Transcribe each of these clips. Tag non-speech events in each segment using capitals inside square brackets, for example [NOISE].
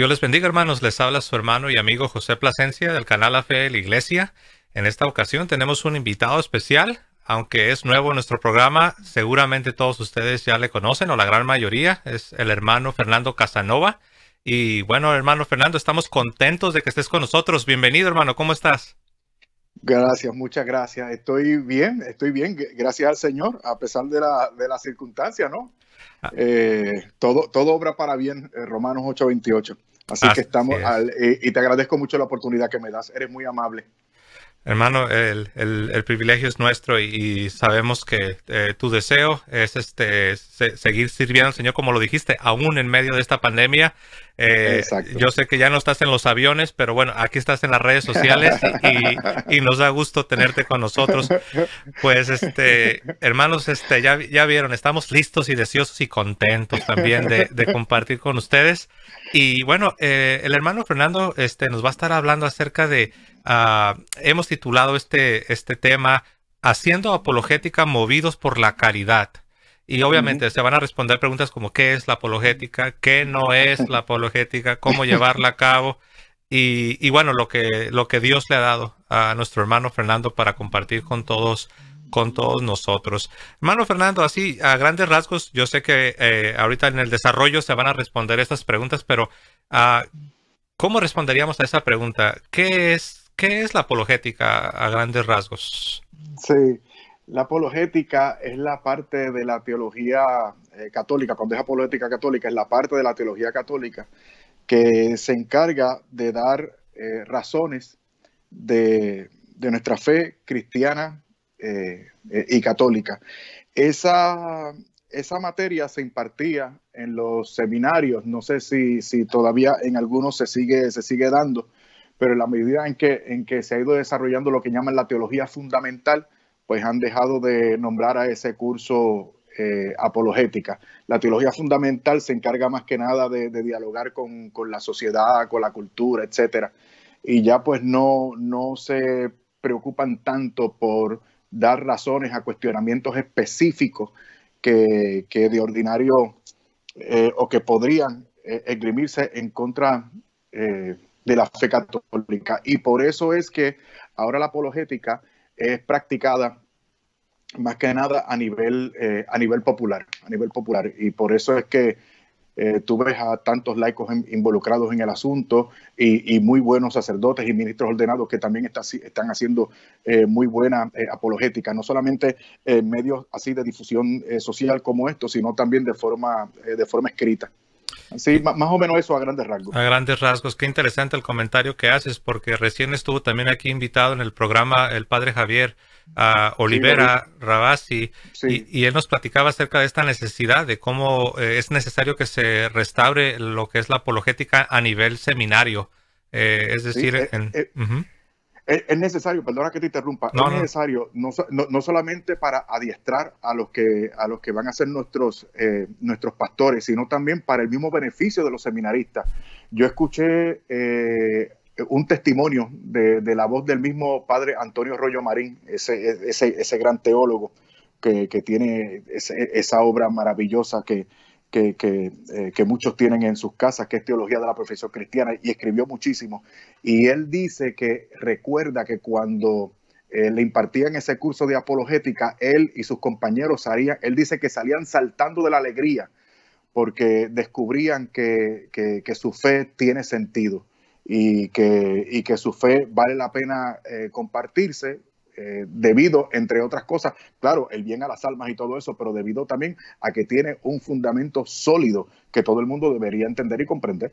Dios les bendiga, hermanos. Les habla su hermano y amigo José Plasencia del canal La Fe de la Iglesia. En esta ocasión tenemos un invitado especial. Aunque es nuevo en nuestro programa, seguramente todos ustedes ya le conocen o la gran mayoría. Es el hermano Fernando Casanova. Y bueno, hermano Fernando, estamos contentos de que estés con nosotros. Bienvenido, hermano. ¿Cómo estás? Gracias, muchas gracias. Estoy bien, estoy bien. Gracias al Señor, a pesar de la, de circunstancia, ¿no? Ah. Eh, todo, todo obra para bien, eh, Romanos 8:28. Así que estamos, eh, y te agradezco mucho la oportunidad que me das, eres muy amable. Hermano, el, privilegio es nuestro y, sabemos que eh, tu deseo es este seguir sirviendo al Señor, como lo dijiste, aún en medio de esta pandemia. Eh, yo sé que ya no estás en los aviones, pero bueno, aquí estás en las redes sociales y, nos da gusto tenerte con nosotros. Pues, este, hermanos, este, ya, vieron, estamos listos y deseosos y contentos también de, compartir con ustedes. Y bueno, eh, el hermano Fernando este, nos va a estar hablando acerca de Ah, hemos titulado este, este tema Haciendo apologética movidos por la caridad. Y obviamente se van a responder preguntas como qué es la apologética, qué no es la apologética, cómo llevarla a cabo y, bueno, lo que, lo que Dios le ha dado a nuestro hermano Fernando para compartir con todos con todos nosotros. Hermano Fernando, así a grandes rasgos, yo sé que eh, ahorita en el desarrollo se van a responder estas preguntas, pero ah, ¿cómo responderíamos a esa pregunta? ¿Qué es ¿Qué es la apologética a grandes rasgos? Sí, la apologética es la parte de la teología eh, católica, cuando es apologética católica, es la parte de la teología católica que se encarga de dar eh, razones de, nuestra fe cristiana eh, y católica. Esa, esa materia se impartía en los seminarios, no sé si, si todavía en algunos se sigue, se sigue dando, pero en la medida en que, en que se ha ido desarrollando lo que llaman la teología fundamental, pues han dejado de nombrar a ese curso eh, apologética. La teología fundamental se encarga más que nada de, dialogar con, la sociedad, con la cultura, etcétera. Y ya pues no, no se preocupan tanto por dar razones a cuestionamientos específicos que, de ordinario eh, o que podrían eh, en contra eh, de la fe católica. Y por eso es que ahora la apologética es practicada más que nada a nivel, eh, a nivel popular, a nivel popular. Y por eso es que eh, tú ves a tantos laicos involucrados en el asunto y, muy buenos sacerdotes y ministros ordenados que también están haciendo eh, muy buena apologética, no solamente en medios así de difusión social como esto sino también de forma, de forma escrita. Sí, más o menos eso a grandes rasgos. A grandes rasgos. Qué interesante el comentario que haces, porque recién estuvo también aquí invitado en el programa el padre Javier a Olivera sí, y, él nos platicaba acerca de esta necesidad, de cómo eh, es necesario que se restaure lo que es la apologética a nivel seminario. Eh, es decir, eh, en, es, necesario, perdona que te interrumpa, no, es necesario no, solamente para adiestrar a los que, a los que van a ser nuestros, eh, nuestros pastores, sino también para el mismo beneficio de los seminaristas. Yo escuché eh, un testimonio de, la voz del mismo padre Antonio Rollo Marín, ese, ese, gran teólogo que, tiene esa obra maravillosa que, eh, que, muchos tienen en sus casas, que es Teología de la Profesión Cristiana, y escribió muchísimo. Y él dice que recuerda que cuando eh, le impartían ese curso de apologética, él y sus compañeros salían, él dice que salían saltando de la alegría porque descubrían que, su fe tiene sentido y que, que su fe vale la pena eh, compartirse eh, debido, entre otras cosas, claro, el bien a las almas y todo eso, pero debido también a que tiene un fundamento sólido que todo el mundo debería entender y comprender.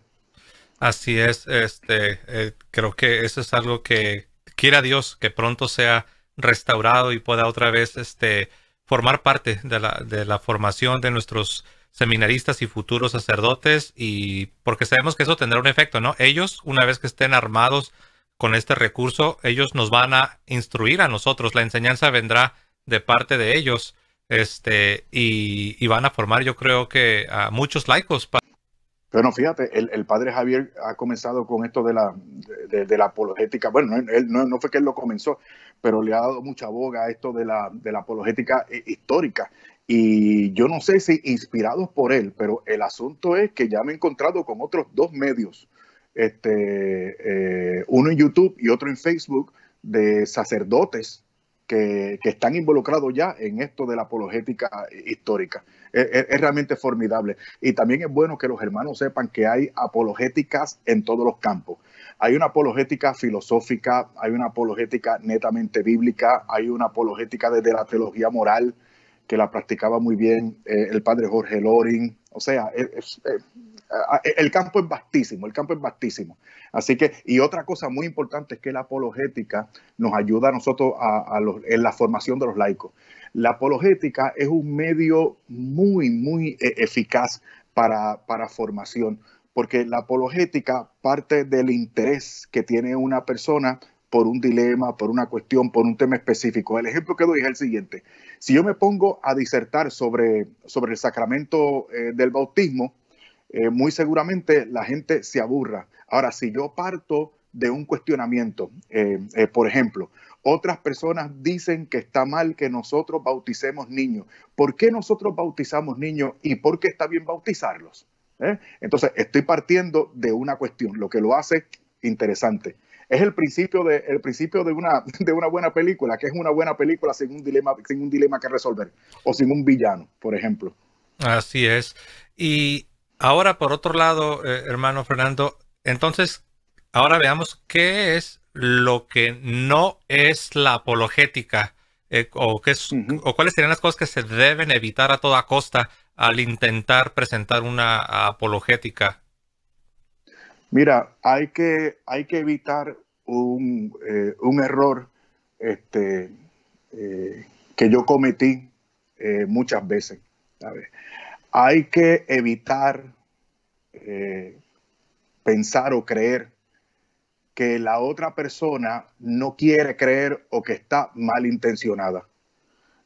Así es, este, eh, creo que eso es algo que quiera Dios que pronto sea restaurado y pueda otra vez este, formar parte de la, de la formación de nuestros seminaristas y futuros sacerdotes y porque sabemos que eso tendrá un efecto, ¿no? Ellos, una vez que estén armados con este recurso, ellos nos van a instruir a nosotros, la enseñanza vendrá de parte de ellos, este, y, van a formar, yo creo que a muchos laicos. Bueno, fíjate, el, padre Javier ha comenzado con esto de la, de, la apologética. Bueno, él, no, fue que él lo comenzó, pero le ha dado mucha boga a esto de la, de la apologética eh, histórica. Y yo no sé si inspirados por él, pero el asunto es que ya me he encontrado con otros dos medios este, eh, uno en YouTube y otro en Facebook, de sacerdotes que, están involucrados ya en esto de la apologética histórica. Es, realmente formidable. Y también es bueno que los hermanos sepan que hay apologéticas en todos los campos. Hay una apologética filosófica, hay una apologética netamente bíblica, hay una apologética desde la teología moral que la practicaba muy bien eh, el padre Jorge Loring. O sea, es, el campo es vastísimo, el campo es vastísimo. Así que, y otra cosa muy importante es que la apologética nos ayuda a nosotros en la formación de los laicos. La apologética es un medio muy, muy eh, eficaz para, formación, porque la apologética parte del interés que tiene una persona por un dilema, por una cuestión, por un tema específico. El ejemplo que doy es el siguiente. Si yo me pongo a disertar sobre, sobre el sacramento eh, del bautismo, eh, muy seguramente la gente se aburra. Ahora, si yo parto de un cuestionamiento, eh, eh, por ejemplo, otras personas dicen que está mal que nosotros bauticemos niños. ¿Por qué nosotros bautizamos niños y por qué está bien bautizarlos? Entonces, estoy partiendo de una cuestión, lo que lo hace interesante es el principio de principio de una [LAUGHS] de una buena película, que es una buena película sin un dilema sin un dilema que resolver o sin un villano, por ejemplo. Así es. Y Ahora, por otro lado, eh, hermano Fernando, entonces, ahora veamos qué es lo que no es la apologética eh, o, qué es, o cuáles serían las cosas que se deben evitar a toda costa al intentar presentar una apologética. Mira, hay que, hay que evitar un, eh, error este, que yo cometí muchas veces. ¿sabes? hay que evitar eh, pensar o creer que la otra persona no quiere creer o que está malintencionada.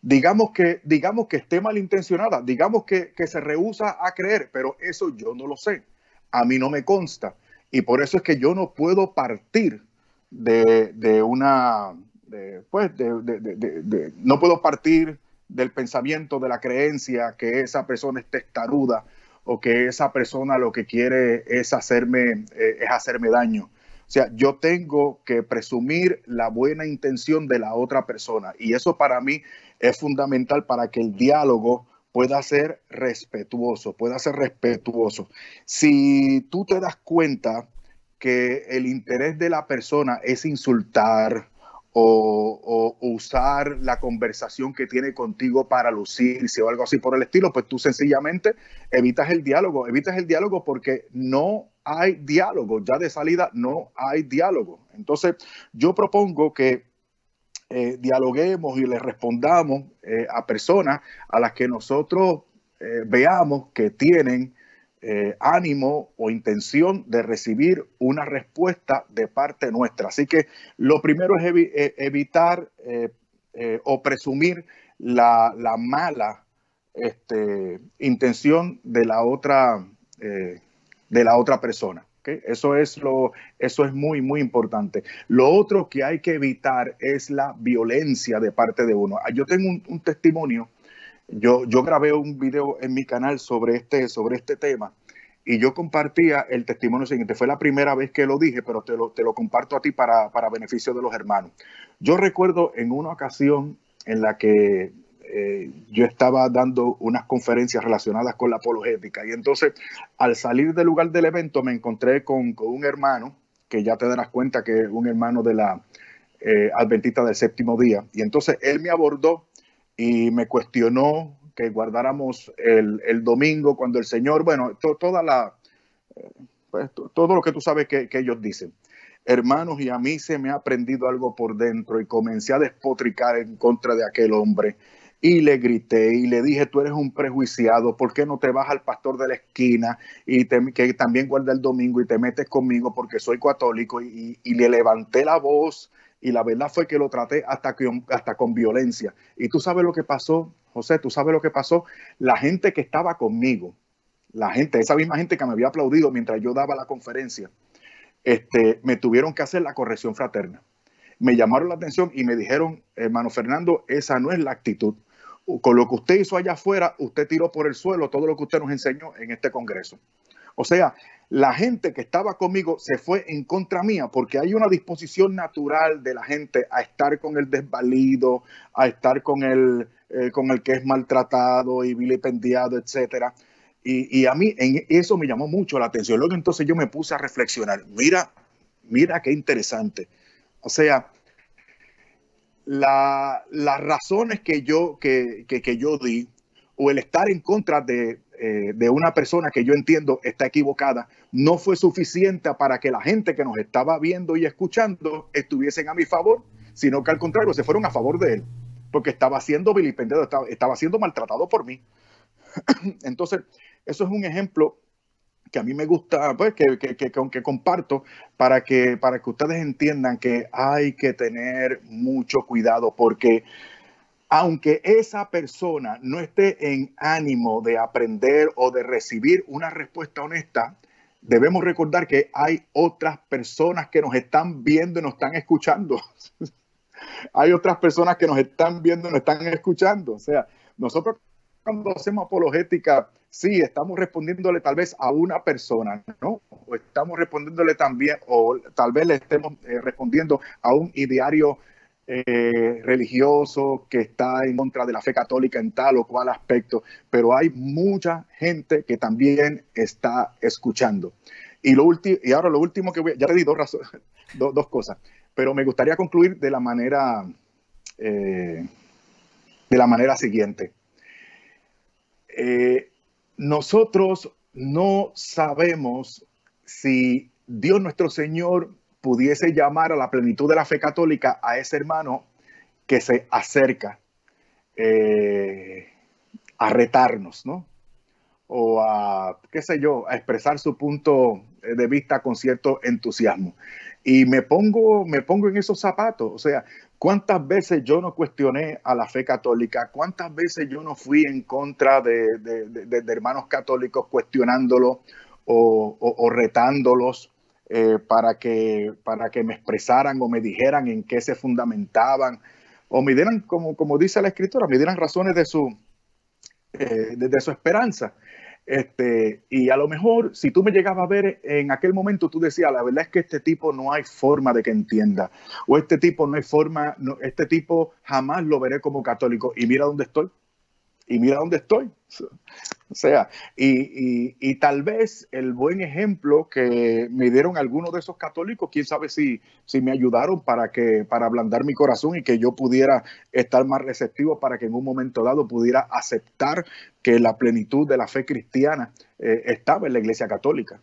Digamos que, digamos que esté malintencionada, digamos que, se rehúsa a creer, pero eso yo no lo sé, a mí no me consta. Y por eso es que yo no puedo partir de, una, pues, no puedo partir del pensamiento, de la creencia que esa persona es testaruda o que esa persona lo que quiere es hacerme, eh, es hacerme daño. O sea, yo tengo que presumir la buena intención de la otra persona y eso para mí es fundamental para que el diálogo pueda ser respetuoso, pueda ser respetuoso. Si tú te das cuenta que el interés de la persona es insultar, o, usar la conversación que tiene contigo para lucirse o algo así por el estilo, pues tú sencillamente evitas el diálogo, evitas el diálogo porque no hay diálogo, ya de salida no hay diálogo. Entonces yo propongo que eh, dialoguemos y le respondamos eh, a personas a las que nosotros eh, veamos que tienen eh, ánimo o intención de recibir una respuesta de parte nuestra. Así que lo primero es eh, evitar eh, o presumir la, mala este, intención de la otra, de la otra persona. Eso, es lo, eso es muy, muy importante. Lo otro que hay que evitar es la violencia de parte de uno. Ah, yo tengo un testimonio yo, grabé un video en mi canal sobre este, sobre este tema y yo compartía el testimonio siguiente. Fue la primera vez que lo dije, pero te lo, te lo comparto a ti para, beneficio de los hermanos. Yo recuerdo en una ocasión en la que eh, yo estaba dando unas conferencias relacionadas con la apologética y entonces al salir del lugar del evento me encontré con, un hermano, que ya te darás cuenta que es un hermano de la eh, adventista del séptimo día, y entonces él me abordó y me cuestionó que guardáramos el, domingo cuando el Señor, bueno, toda la, pues, todo lo que tú sabes que, ellos dicen. Hermanos, y a mí se me ha aprendido algo por dentro y comencé a despotricar en contra de aquel hombre. Y le grité y le dije, tú eres un prejuiciado, ¿por qué no te vas al pastor de la esquina y que también guarda el domingo y te metes conmigo porque soy católico? y le levanté la voz y la verdad fue que lo traté hasta, que, hasta con violencia. Y tú sabes lo que pasó, José, tú sabes lo que pasó. La gente que estaba conmigo, la gente, esa misma gente que me había aplaudido mientras yo daba la conferencia, este, me tuvieron que hacer la corrección fraterna. Me llamaron la atención y me dijeron, hermano Fernando, esa no es la actitud. Con lo que usted hizo allá afuera, usted tiró por el suelo todo lo que usted nos enseñó en este Congreso. O sea, la gente que estaba conmigo se fue en contra mía, porque hay una disposición natural de la gente a estar con el desvalido, a estar con el, eh, con el que es maltratado y vilipendiado, etcétera. Y, a mí en eso me llamó mucho la atención. Luego entonces yo me puse a reflexionar. Mira, mira qué interesante. O sea, la, las razones que yo, que, que yo di o el estar en contra de, eh, de una persona que yo entiendo está equivocada no fue suficiente para que la gente que nos estaba viendo y escuchando estuviesen a mi favor, sino que al contrario se fueron a favor de él, porque estaba siendo vilipendiado, estaba, estaba siendo maltratado por mí. [CLEARS THROAT] Entonces, eso es un ejemplo que a mí me gusta, pues, que, que, que, que, comparto para que, para que ustedes entiendan que hay que tener mucho cuidado porque aunque esa persona no esté en ánimo de aprender o de recibir una respuesta honesta, debemos recordar que hay otras personas que nos están viendo y nos están escuchando. [LAUGHS] hay otras personas que nos están viendo y nos están escuchando. O sea, nosotros cuando hacemos apologética, sí, estamos respondiéndole tal vez a una persona, ¿no? O estamos respondiéndole también, o tal vez le estemos eh, respondiendo a un ideario eh, religioso que está en contra de la fe católica en tal o cual aspecto, pero hay mucha gente que también está escuchando. Y, lo y ahora lo último que voy, a ya te di [LAUGHS] dos, cosas, pero me gustaría concluir de la manera, eh, de la manera siguiente. Eh, nosotros no sabemos si Dios nuestro Señor pudiese llamar a la plenitud de la fe católica a ese hermano que se acerca eh, a retarnos, ¿no? O a, qué sé yo, a expresar su punto de vista con cierto entusiasmo. Y me pongo, me pongo en esos zapatos, o sea, ¿Cuántas veces yo no cuestioné a la fe católica? ¿Cuántas veces yo no fui en contra de, hermanos católicos cuestionándolos o retándolos eh, para, que, para que me expresaran o me dijeran en qué se fundamentaban o me dieran, como, como dice la escritora, me dieran razones de su, eh, su esperanza. Este, y a lo mejor, si tú me llegabas a ver en aquel momento, tú decías, la verdad es que este tipo no hay forma de que entienda, o este tipo no hay forma, este tipo jamás lo veré como católico, y mira dónde estoy, y mira dónde estoy. O sea, y, tal vez el buen ejemplo que me dieron algunos de esos católicos, quién sabe si, si me ayudaron para, que, para ablandar mi corazón y que yo pudiera estar más receptivo para que en un momento dado pudiera aceptar que la plenitud de la fe cristiana eh, estaba en la iglesia católica.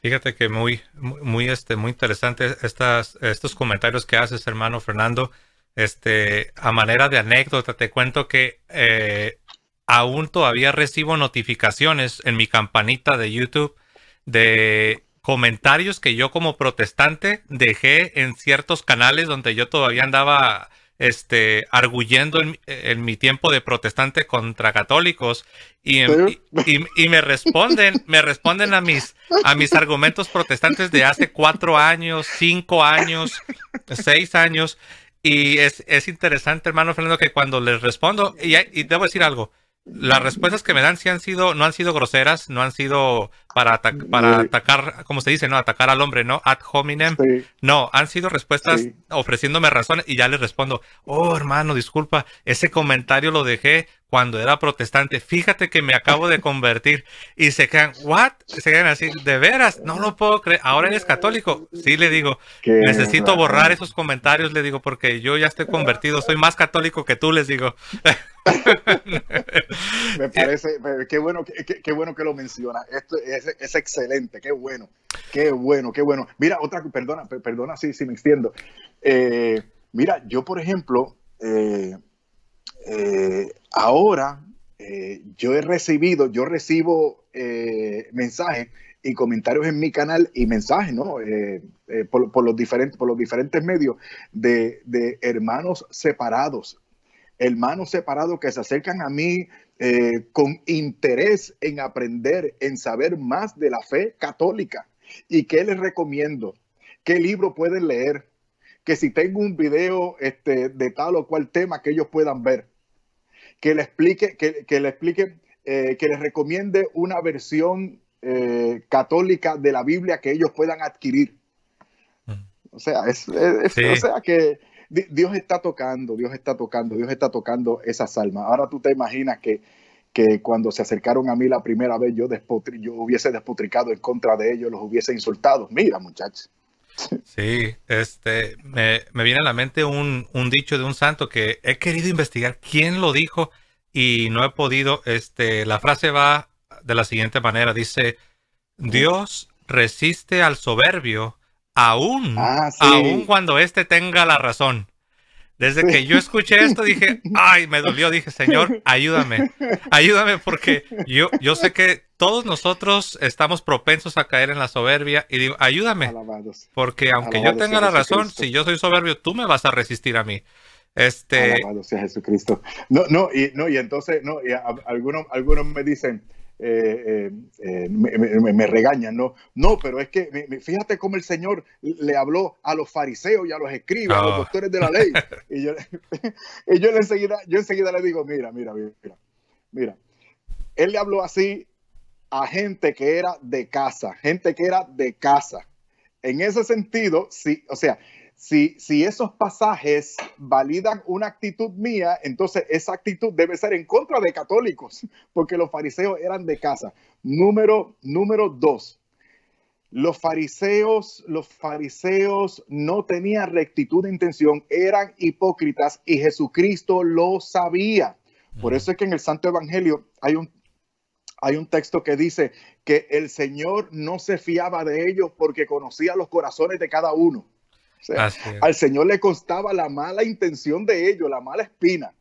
Fíjate que muy, muy, este, muy interesante estas, estos comentarios que haces, hermano Fernando. Este, a manera de anécdota, te cuento que eh, aún todavía recibo notificaciones en mi campanita de YouTube de comentarios que yo como protestante dejé en ciertos canales donde yo todavía andaba este, arguyendo en, mi tiempo de protestante contra católicos y, y, me responden, me responden a mis, a mis argumentos protestantes de hace cuatro años, cinco años, seis años. Y es, es interesante, hermano Fernando, que cuando les respondo, y debo decir algo, las respuestas que me dan sí han sido, no han sido groseras, no han sido para, para atacar, como se dice, ¿no? Atacar al hombre, ¿no? Ad hominem. No, han sido respuestas ofreciéndome razones y ya les respondo, oh hermano, disculpa, ese comentario lo dejé cuando era protestante. Fíjate que me acabo de convertir. Y se quedan, ¿what? Se quedan así, ¿de veras? No lo puedo creer. Ahora eres católico. Sí, le digo, necesito borrar esos comentarios, le digo, porque yo ya estoy convertido. Soy más católico que tú, les digo. [LAUGHS] me [LAUGHS] parece, qué bueno, qué, bueno que lo menciona. Esto es, excelente, qué bueno, qué bueno, qué bueno. Mira, otra, perdona, perdona, sí, sí me extiendo. Eh, mira, yo por ejemplo, eh, eh, ahora eh, yo he recibido, yo recibo eh, mensajes y comentarios en mi canal y mensajes, Por, los diferentes, por los diferentes medios de, hermanos separados, hermanos separados que se acercan a mí con interés en aprender, en saber más de la fe católica. ¿Y qué les recomiendo? ¿Qué libro pueden leer? que si tengo un video este, de tal o cual tema que ellos puedan ver, que le explique, que, le explique, eh, que les recomiende una versión eh, católica de la Biblia que ellos puedan adquirir. Mm. O sea, es, que Dios está tocando, Dios está tocando, Dios está tocando esas almas. Ahora tú te imaginas que, que cuando se acercaron a mí la primera vez yo, yo hubiese despotricado en contra de ellos, los hubiese insultado. Mira, muchachos. Sí, este, me, viene a la mente un, dicho de un santo que he querido investigar quién lo dijo y no he podido. Este, la frase va de la siguiente manera: dice, Dios resiste al soberbio aún, ah, aún cuando éste tenga la razón. Desde que yo escuché esto dije, ay, me dolió, dije, Señor, ayúdame, ayúdame porque yo, yo sé que todos nosotros estamos propensos a caer en la soberbia y digo, ayúdame, porque aunque yo tenga la razón, si yo soy soberbio, tú me vas a resistir a mí. Este... Alabado sea Jesucristo. No, no, y, no, y entonces, no, algunos me dicen, eh, eh, me, regañan, ¿no? No, pero es que fíjate cómo el Señor le habló a los fariseos y a los escribas, a los ah. doctores de la ley. [LAUGHS] Y yo, [LAUGHS] yo, enseguida, yo enseguida le digo, mira, mira, mira, mira. Él le habló así a gente que era de casa, gente que era de casa. En ese sentido, sí, o sea, si, esos pasajes validan una actitud mía, entonces esa actitud debe ser en contra de católicos, porque los fariseos eran de casa. Número, número dos, los fariseos, los fariseos no tenían rectitud de intención, eran hipócritas y Jesucristo lo sabía. Por eso es que en el Santo Evangelio hay un, hay un texto que dice que el Señor no se fiaba de ellos porque conocía los corazones de cada uno al Señor le constaba la mala intención de ellos, la mala espina.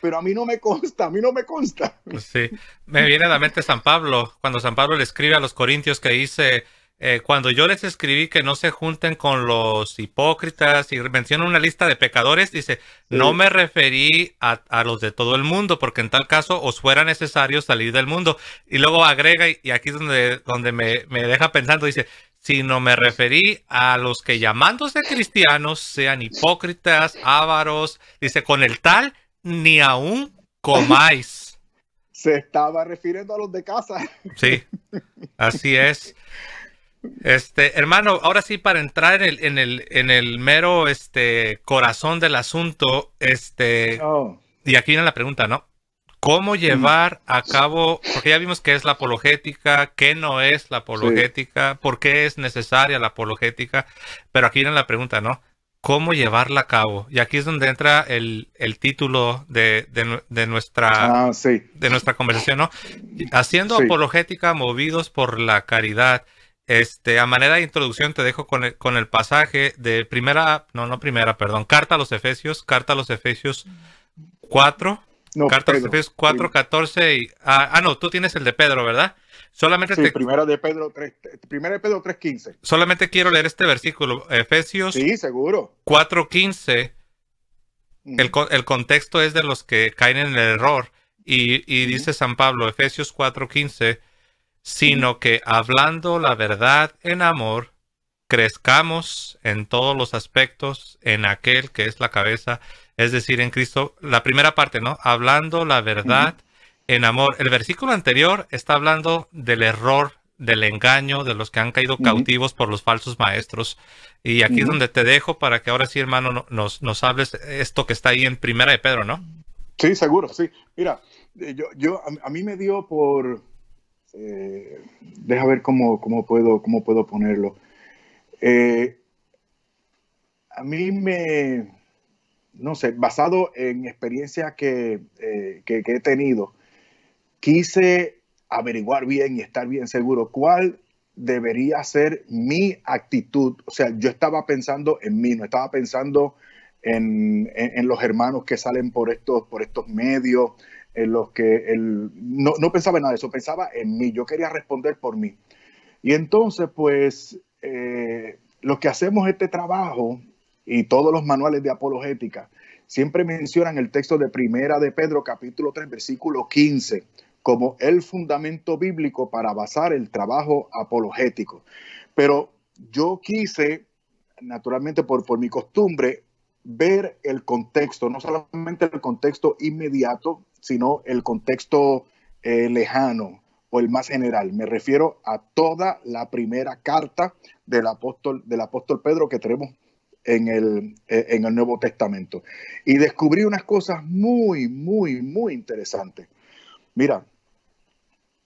Pero a mí no me consta, a mí no me consta. Pues sí, me viene a la mente San Pablo, cuando San Pablo le escribe a los corintios que dice, eh, cuando yo les escribí que no se junten con los hipócritas y menciona una lista de pecadores, dice, no me referí a, los de todo el mundo, porque en tal caso os fuera necesario salir del mundo. Y luego agrega, y, aquí es donde, donde me, me deja pensando, dice, sino me referí a los que llamándose cristianos sean hipócritas, ávaros, dice, con el tal ni aún comáis. [LAUGHS] Se estaba refiriendo a los de casa. Sí, así es. Este, hermano, ahora sí, para entrar en el, en el, en el mero este, corazón del asunto, este, oh. y aquí viene la pregunta, ¿no? ¿Cómo mm. llevar a cabo, porque ya vimos qué es la apologética, qué no es la apologética, por qué es necesaria la apologética, pero aquí viene la pregunta, ¿no? ¿Cómo llevarla a cabo? Y aquí es donde entra el, título de, nuestra, ah, de nuestra conversación, ¿no? Haciendo apologética movidos por la caridad. Este, a manera de introducción te dejo con el, con el pasaje de primera, no, no primera, perdón, carta a los Efesios, carta a los Efesios 4 no, Cartas Pedro, 4, 14 y... Ah, ah, no, tú tienes el de Pedro, ¿verdad? Solamente sí, primero de Pedro 3, primero de Pedro 3.15. Solamente quiero leer este versículo, Efesios sí, seguro. 4.15. El, contexto es de los que caen en el error. Y, dice San Pablo, Efesios 4.15, sino que hablando la verdad en amor, crezcamos en todos los aspectos en aquel que es la cabeza, es decir, en Cristo, la primera parte, ¿no? Hablando la verdad en amor. El versículo anterior está hablando del error, del engaño, de los que han caído cautivos por los falsos maestros. Y aquí es donde te dejo para que ahora sí, hermano, nos, nos hables esto que está ahí en Primera de Pedro, ¿no? Sí, seguro, sí. Mira, eh, yo, a, mí me dio por... Eh, deja ver cómo, cómo, puedo, cómo puedo ponerlo. Eh, a mí me, no sé, basado en experiencia eh, que, que, he tenido, quise averiguar bien y estar bien seguro cuál debería ser mi actitud. O sea, yo estaba pensando en mí, no estaba pensando en, en, los hermanos que salen por estos, por estos medios, en los que el, no, pensaba en nada de eso, pensaba en mí, yo quería responder por mí. Y entonces, pues, eh, lo los que hacemos este trabajo y todos los manuales de apologética siempre mencionan el texto de Primera de Pedro, capítulo 3, versículo 15, como el fundamento bíblico para basar el trabajo apologético. Pero yo quise, naturalmente por, por mi costumbre, ver el contexto, no solamente el contexto inmediato, sino el contexto eh, lejano o el más general. Me refiero a toda la primera carta del apóstol, del apóstol Pedro que tenemos eh, en el, Nuevo Testamento. Y descubrí unas cosas muy, muy, muy interesantes. Mira,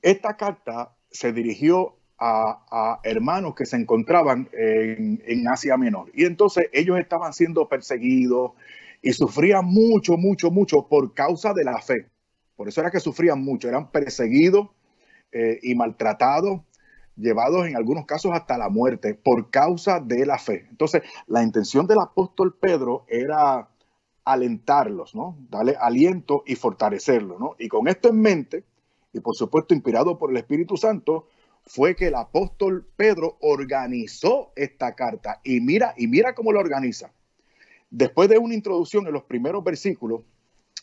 esta carta se dirigió a, hermanos que se encontraban en, Asia Menor. Y entonces ellos estaban siendo perseguidos y sufrían mucho, mucho, mucho por causa de la fe. Por eso era que sufrían mucho, eran perseguidos eh, y maltratados llevados en algunos casos hasta la muerte por causa de la fe. Entonces, la intención del apóstol Pedro era alentarlos, ¿no? Darle aliento y fortalecerlos ¿no? Y con esto en mente, y por supuesto inspirado por el Espíritu Santo, fue que el apóstol Pedro organizó esta carta y mira y mira cómo lo organiza. Después de una introducción en los primeros versículos,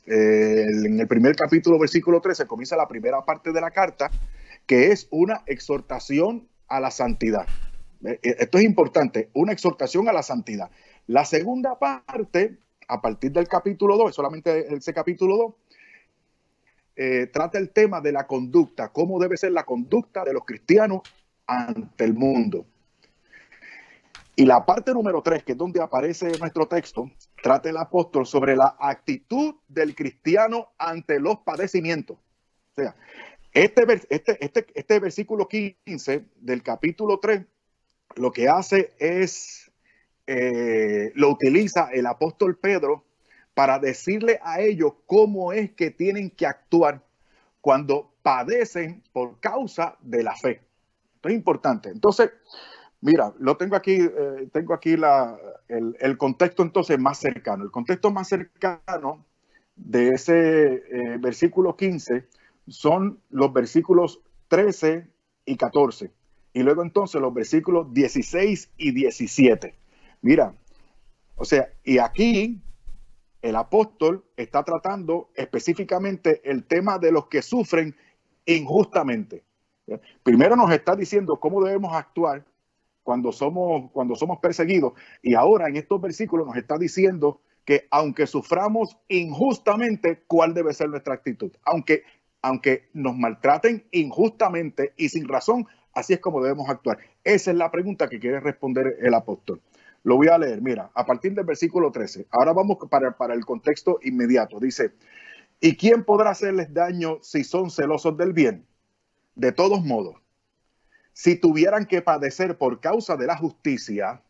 eh, en el primer capítulo, versículo 13, comienza la primera parte de la carta que es una exhortación a la santidad. Eh, eh, esto es importante, una exhortación a la santidad. La segunda parte, a partir del capítulo 2, solamente ese capítulo 2, eh, trata el tema de la conducta, cómo debe ser la conducta de los cristianos ante el mundo. Y la parte número 3, que es donde aparece nuestro texto, trata el apóstol sobre la actitud del cristiano ante los padecimientos. O sea, este, este, este, este, versículo 15 del capítulo 3 lo que hace es, eh, lo utiliza el apóstol Pedro para decirle a ellos cómo es que tienen que actuar cuando padecen por causa de la fe. es importante. Entonces, mira, lo tengo aquí, eh, tengo aquí el, contexto entonces más cercano. El contexto más cercano de ese eh, versículo 15 son los versículos 13 y 14. Y luego entonces los versículos 16 y 17. Mira, o sea, y aquí el apóstol está tratando específicamente el tema de los que sufren injustamente. Primero nos está diciendo cómo debemos actuar cuando somos, cuando somos perseguidos. Y ahora en estos versículos nos está diciendo que aunque suframos injustamente, ¿cuál debe ser nuestra actitud? Aunque aunque nos maltraten injustamente y sin razón, así es como debemos actuar. Esa es la pregunta que quiere responder el apóstol. Lo voy a leer, mira, a partir del versículo 13. Ahora vamos para, para el contexto inmediato. Dice, ¿y quién podrá hacerles daño si son celosos del bien? De todos modos, si tuvieran que padecer por causa de la justicia,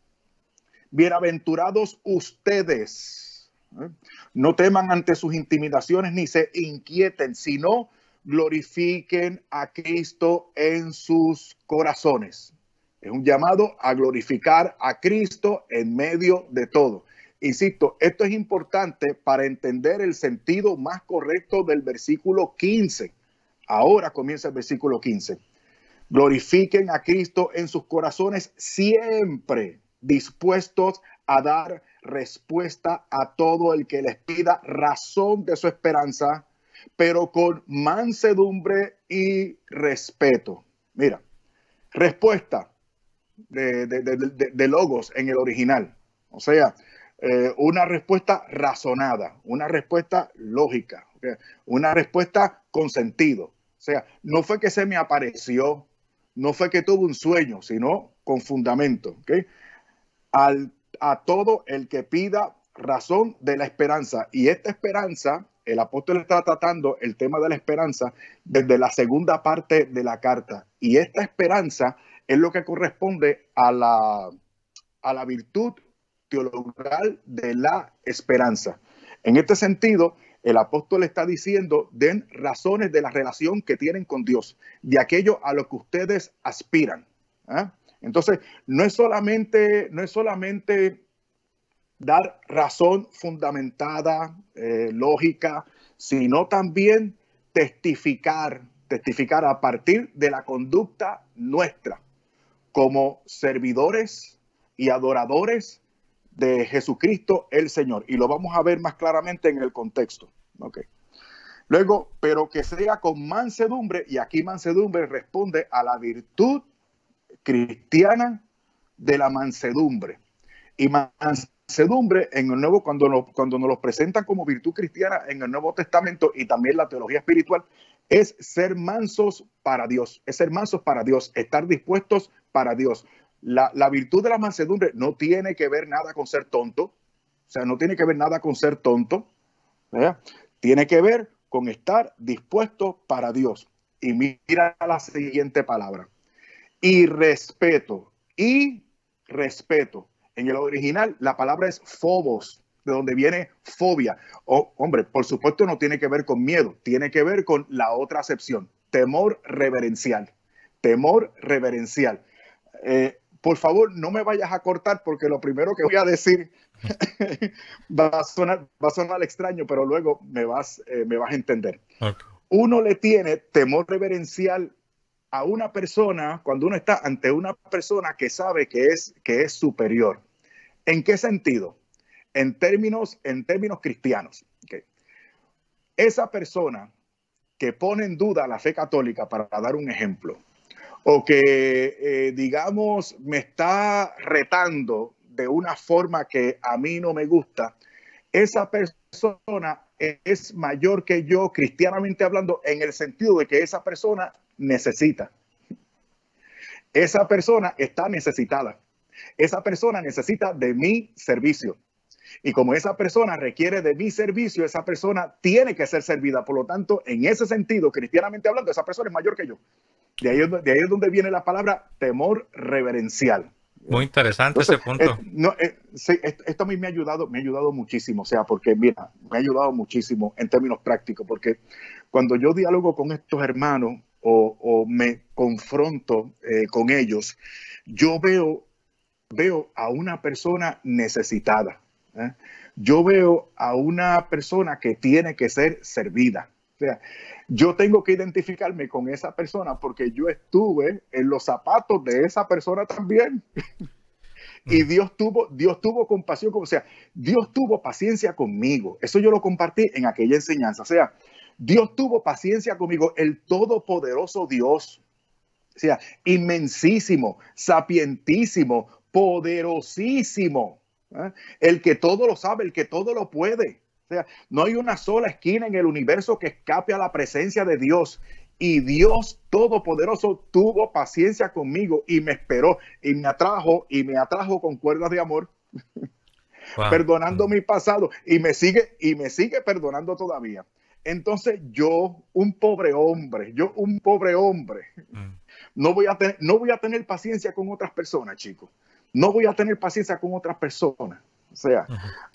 bienaventurados ustedes. ¿eh? No teman ante sus intimidaciones ni se inquieten, sino glorifiquen a Cristo en sus corazones. Es un llamado a glorificar a Cristo en medio de todo. Insisto, esto es importante para entender el sentido más correcto del versículo 15. Ahora comienza el versículo 15. Glorifiquen a Cristo en sus corazones siempre dispuestos a dar respuesta a todo el que les pida razón de su esperanza pero con mansedumbre y respeto. Mira, respuesta de, logos en el original. O sea, eh, una respuesta razonada, una respuesta lógica, una respuesta con sentido. O sea, no fue que se me apareció, no fue que tuve un sueño, sino con fundamento. ¿okay? a todo el que pida razón de la esperanza. Y esta esperanza el apóstol está tratando el tema de la esperanza desde la segunda parte de la carta. Y esta esperanza es lo que corresponde a la, a la virtud teológica de la esperanza. En este sentido, el apóstol está diciendo, den razones de la relación que tienen con Dios, de aquello a lo que ustedes aspiran. ¿ah? Entonces, no es solamente, no es solamente dar razón fundamentada, eh, lógica, sino también testificar, testificar a partir de la conducta nuestra como servidores y adoradores de Jesucristo el Señor. Y lo vamos a ver más claramente en el contexto. Luego, pero que sea con mansedumbre, y aquí mansedumbre responde a la virtud cristiana de la mansedumbre. Y mansedumbre Mansedumbre en el nuevo, cuando, nos, cuando nos presentan como virtud cristiana en el Nuevo Testamento y también la teología espiritual, es ser mansos para Dios, es ser mansos para Dios, estar dispuestos para Dios. La, virtud de la mansedumbre no tiene que ver nada con ser tonto, o sea, no tiene que ver nada con ser tonto, tiene que ver con estar dispuesto para Dios. Y mira la siguiente palabra. Y respeto, y respeto. En el original, la palabra es fobos, de donde viene fobia. hombre, por supuesto no tiene que ver con miedo, tiene que ver con la otra acepción, temor reverencial. Temor reverencial. Eh, por favor, no me vayas a cortar porque lo primero que voy a decir [LAUGHS] va, a sonar, va a sonar extraño, pero luego me vas, eh, me vas a entender. Uno le tiene temor reverencial a una persona cuando uno está ante una persona que sabe que es, que es superior. ¿En qué sentido? En términos, en términos cristianos. Esa persona que pone en duda la fe católica, para dar un ejemplo, o que, eh, digamos, me está retando de una forma que a mí no me gusta, esa persona es mayor que yo cristianamente hablando en el sentido de que esa persona necesita. Esa persona está necesitada. Esa persona necesita de mi servicio. Y como esa persona requiere de mi servicio, esa persona tiene que ser servida. Por lo tanto, en ese sentido, cristianamente hablando, esa persona es mayor que yo. De ahí, ahí es donde viene la palabra temor reverencial. Muy interesante ese punto. Eh, eh, sí, esto, a mí me ha ayudado, me ha ayudado muchísimo, o sea, porque mira, me ha ayudado muchísimo en términos prácticos, porque cuando yo dialogo con estos hermanos o, me confronto eh, con ellos, yo veo veo a una persona necesitada. ¿eh? Yo veo a una persona que tiene que ser servida. O sea, yo tengo que identificarme con esa persona porque yo estuve en los zapatos de esa persona también. [LAUGHS] y Dios tuvo, Dios tuvo compasión, o sea, Dios tuvo paciencia conmigo. Eso yo lo compartí en aquella enseñanza. O sea, Dios tuvo paciencia conmigo, el todopoderoso Dios. O sea, inmensísimo, sapientísimo, poderosísimo, ¿ah? el que todo lo sabe, el que todo lo puede. O sea, no hay una sola esquina en el universo que escape a la presencia de Dios. Y Dios Todopoderoso tuvo paciencia conmigo y me esperó y me atrajo y me atrajo con cuerdas de amor, [LAUGHS] perdonando mi pasado y me sigue y me sigue perdonando todavía. Entonces yo, un pobre hombre, yo un pobre hombre, mm. no, voy a no voy a tener paciencia con otras personas, chicos no voy a tener paciencia con otras personas. O sea,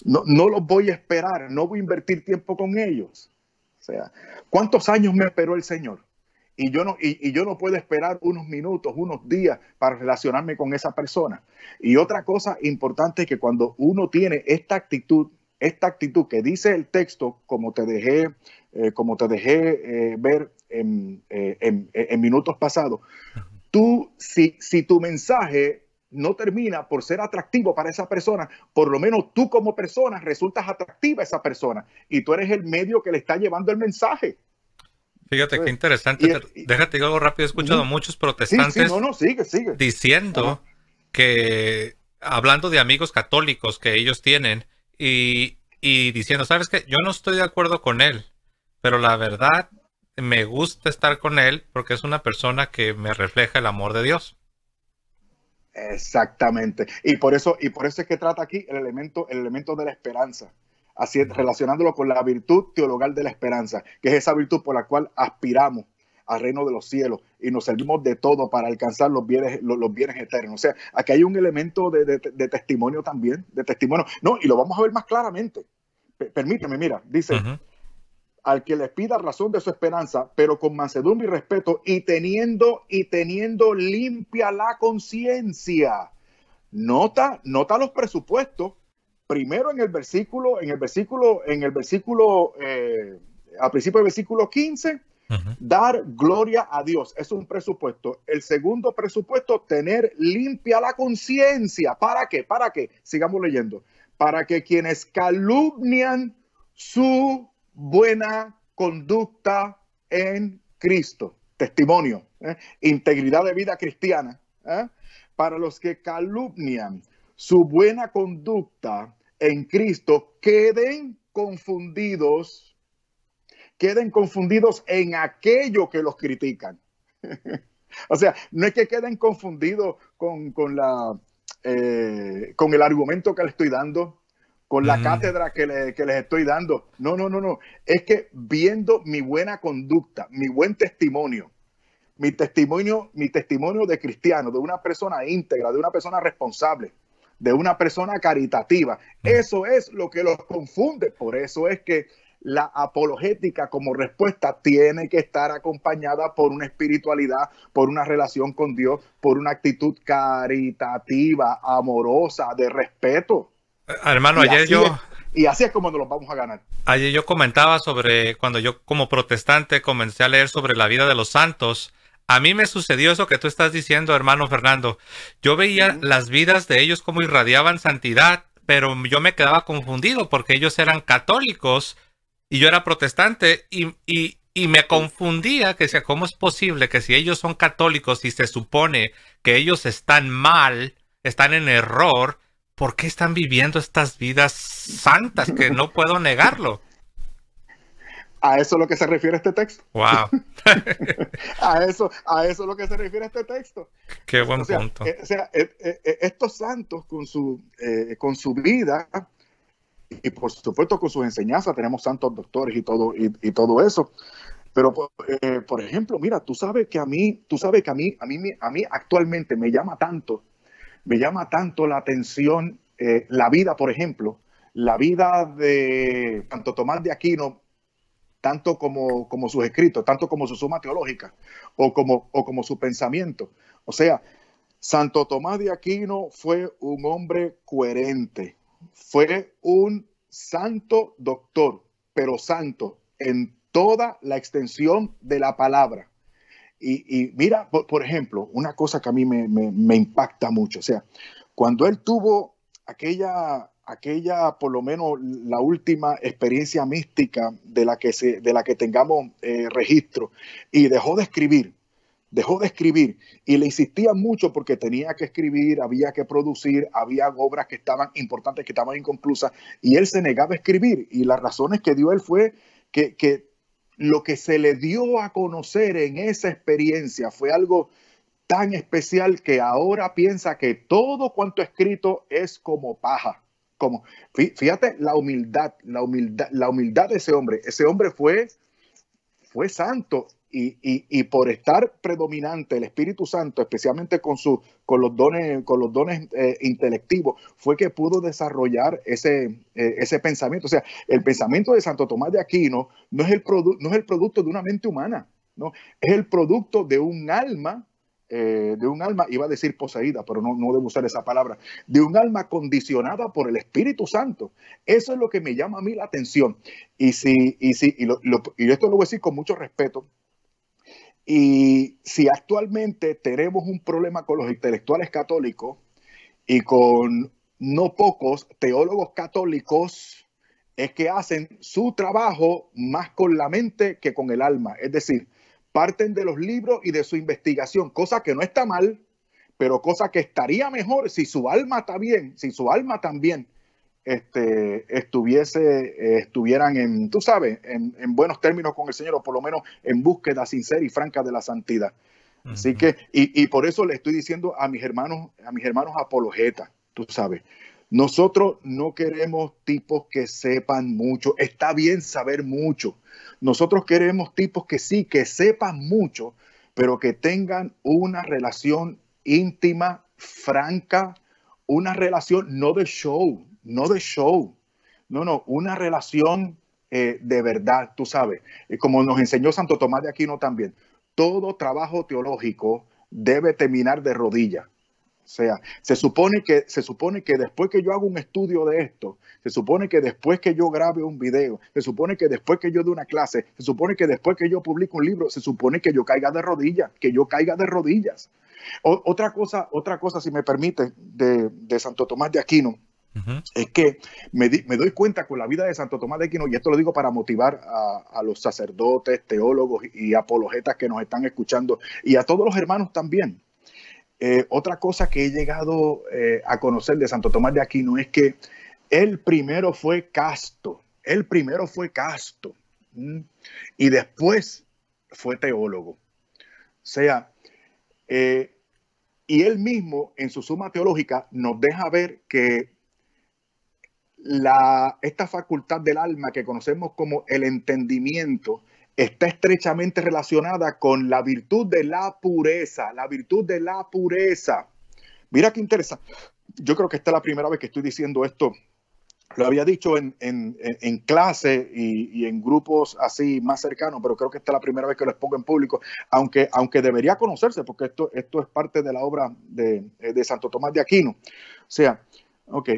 no, los voy a esperar, no voy a invertir tiempo con ellos. O sea, ¿cuántos años me esperó el Señor? Y yo, no, y, yo no puedo esperar unos minutos, unos días para relacionarme con esa persona. Y otra cosa importante es que cuando uno tiene esta actitud, esta actitud que dice el texto, como te dejé, eh, como te dejé eh, ver eh, en, minutos pasados, tú, si tu mensaje no termina por ser atractivo para esa persona, por lo menos tú como persona resultas atractiva a esa persona y tú eres el medio que le está llevando el mensaje. Fíjate qué pues, interesante. Déjate algo rápido. He escuchado muchos protestantes diciendo que, hablando de amigos católicos que ellos tienen y, y diciendo, ¿sabes que Yo no estoy de acuerdo con él, pero la verdad me gusta estar con él porque es una persona que me refleja el amor de Dios. Exactamente. Y por eso, y por eso es que trata aquí el elemento, el elemento de la esperanza. Así relacionándolo con la virtud teologal de la esperanza, que es esa virtud por la cual aspiramos al reino de los cielos y nos servimos de todo para alcanzar los bienes, los, bienes eternos. O sea, aquí hay un elemento de, testimonio también, de testimonio. No, y lo vamos a ver más claramente. permíteme, mira, dice, al que les pida razón de su esperanza, pero con mansedumbre y respeto y teniendo y teniendo limpia la conciencia. Nota, nota los presupuestos. Primero en el versículo, en el versículo, en el versículo, eh, al principio del versículo 15, dar gloria a Dios. Es un presupuesto. El segundo presupuesto, tener limpia la conciencia. ¿Para qué? ¿Para qué? Sigamos leyendo. Para que quienes calumnian su buena conducta en Cristo, testimonio, ¿eh? integridad de vida cristiana. ¿eh? Para los que calumnian su buena conducta en Cristo, queden confundidos, queden confundidos en aquello que los critican. [LAUGHS] o sea, no es que queden confundidos con, la, eh, con el argumento que le estoy dando, con la cátedra que, le, les estoy dando. No, no, no, no. Es que viendo mi buena conducta, mi buen testimonio, mi testimonio, mi testimonio de cristiano, de una persona íntegra, de una persona responsable, de una persona caritativa, mm. eso es lo que los confunde. Por eso es que la apologética como respuesta tiene que estar acompañada por una espiritualidad, por una relación con Dios, por una actitud caritativa, amorosa, de respeto. Ah, hermano, ayer yo... y así es como nos vamos a ganar. Ayer yo comentaba sobre, cuando yo como protestante comencé a leer sobre la vida de los santos, a mí me sucedió eso que tú estás diciendo, hermano Fernando. Yo veía las vidas de ellos como irradiaban santidad, pero yo me quedaba confundido porque ellos eran católicos y yo era protestante y, me confundía que sea, ¿cómo es posible que si ellos son católicos y se supone que ellos están mal, están en error, ¿por qué están viviendo estas vidas santas que no puedo negarlo? A eso es lo que se refiere este texto. Wow. [LAUGHS] a eso, a eso es lo que se refiere este texto. Qué buen punto. Eh, o sea, eh, eh, estos santos con su, con su vida y por supuesto con sus enseñanzas tenemos santos doctores y todo y, y todo eso. Pero por ejemplo, mira, tú sabes que a mí, tú sabes que a mí, a mí, a mí actualmente me llama tanto me llama tanto la atención eh, la vida, por ejemplo, la vida de Santo Tomás de Aquino, tanto como, como sus escritos, tanto como su suma teológica o como, o como su pensamiento. O sea, Santo Tomás de Aquino fue un hombre coherente, fue un santo doctor, pero santo en toda la extensión de la palabra. Y, mira, por, ejemplo, una cosa que a mí me, impacta mucho, o sea, cuando él tuvo aquella, aquella, por lo menos la última experiencia mística de la que, se, de la que tengamos eh, registro, y dejó de escribir, dejó de escribir y le insistía mucho porque tenía que escribir, había que producir, había obras que estaban importantes, que estaban inconclusas, y él se negaba a escribir. Y las razones que dio él fue que, que lo que se le dio a conocer en esa experiencia fue algo tan especial que ahora piensa que todo cuanto escrito es como paja. Como, fíjate la humildad, la humildad, la humildad de ese hombre. Ese hombre fue, fue santo y, por estar predominante el Espíritu Santo, especialmente con, su, con los dones, con los dones eh, intelectivos, fue que pudo desarrollar ese, eh, ese pensamiento. O sea, el pensamiento de Santo Tomás de Aquino no es el, no es el producto de una mente humana, ¿no? es el producto de un alma eh, de un alma, iba a decir poseída, pero no, no debo usar esa palabra, de un alma condicionada por el Espíritu Santo. Eso es lo que me llama a mí la atención. Y si, y si, y esto lo voy a decir con mucho respeto, y si actualmente tenemos un problema con los intelectuales católicos y con no pocos teólogos católicos, es que hacen su trabajo más con la mente que con el alma. Es decir, parten de los libros y de su investigación, cosa que no está mal, pero cosa que estaría mejor si su alma está bien, si su alma también este, estuviese, eh, estuvieran en, tú sabes, en, buenos términos con el Señor, o por lo menos en búsqueda sincera y franca de la santidad. Así que, y, y, por eso le estoy diciendo a mis hermanos, a mis hermanos apologetas, tú sabes, nosotros no queremos tipos que sepan mucho, está bien saber mucho, nosotros queremos tipos que sí, que sepan mucho, pero que tengan una relación íntima, franca, una relación no de show, no de show, no, no, una relación eh, de verdad, tú sabes, eh, como nos enseñó Santo Tomás de Aquino también, todo trabajo teológico debe terminar de rodillas. O sea, se supone, que, se supone que después que yo hago un estudio de esto, se supone que después que yo grabe un video, se supone que después que yo dé una clase, se supone que después que yo publico un libro, se supone que yo caiga de rodillas, que yo caiga de rodillas. otra cosa, otra cosa, si me permite, de Santo Tomás de Aquino, es que me, doy cuenta con la vida de Santo Tomás de Aquino, y esto lo digo para motivar a, los sacerdotes, teólogos y apologetas que nos están escuchando, y a todos los hermanos también. Eh, otra cosa que he llegado eh, a conocer de Santo Tomás de Aquino es que él primero fue casto, él primero fue casto, y después fue teólogo. O sea, eh, y él mismo en su suma teológica nos deja ver que la, esta facultad del alma que conocemos como el entendimiento está estrechamente relacionada con la virtud de la pureza, la virtud de la pureza. Mira qué interesante. Yo creo que esta es la primera vez que estoy diciendo esto. Lo había dicho en, clase y, en grupos así más cercanos, pero creo que esta es la primera vez que lo expongo en público, aunque, debería conocerse, porque esto, es parte de la obra de, de Santo Tomás de Aquino. O sea, ok,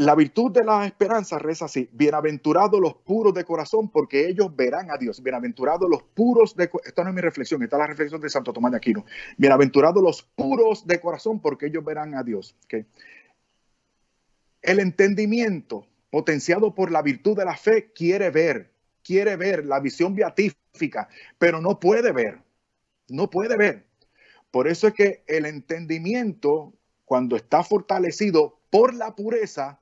la virtud de la esperanza reza así, bienaventurados los puros de corazón, porque ellos verán a Dios, bienaventurados los puros de corazón, esta no es mi reflexión, esta es la reflexión de Santo Tomás de Aquino, bienaventurados los puros de corazón, porque ellos verán a Dios. El entendimiento, potenciado por la virtud de la fe, quiere ver, quiere ver la visión beatífica, pero no puede ver, no puede ver. Por eso es que el entendimiento, cuando está fortalecido por la pureza,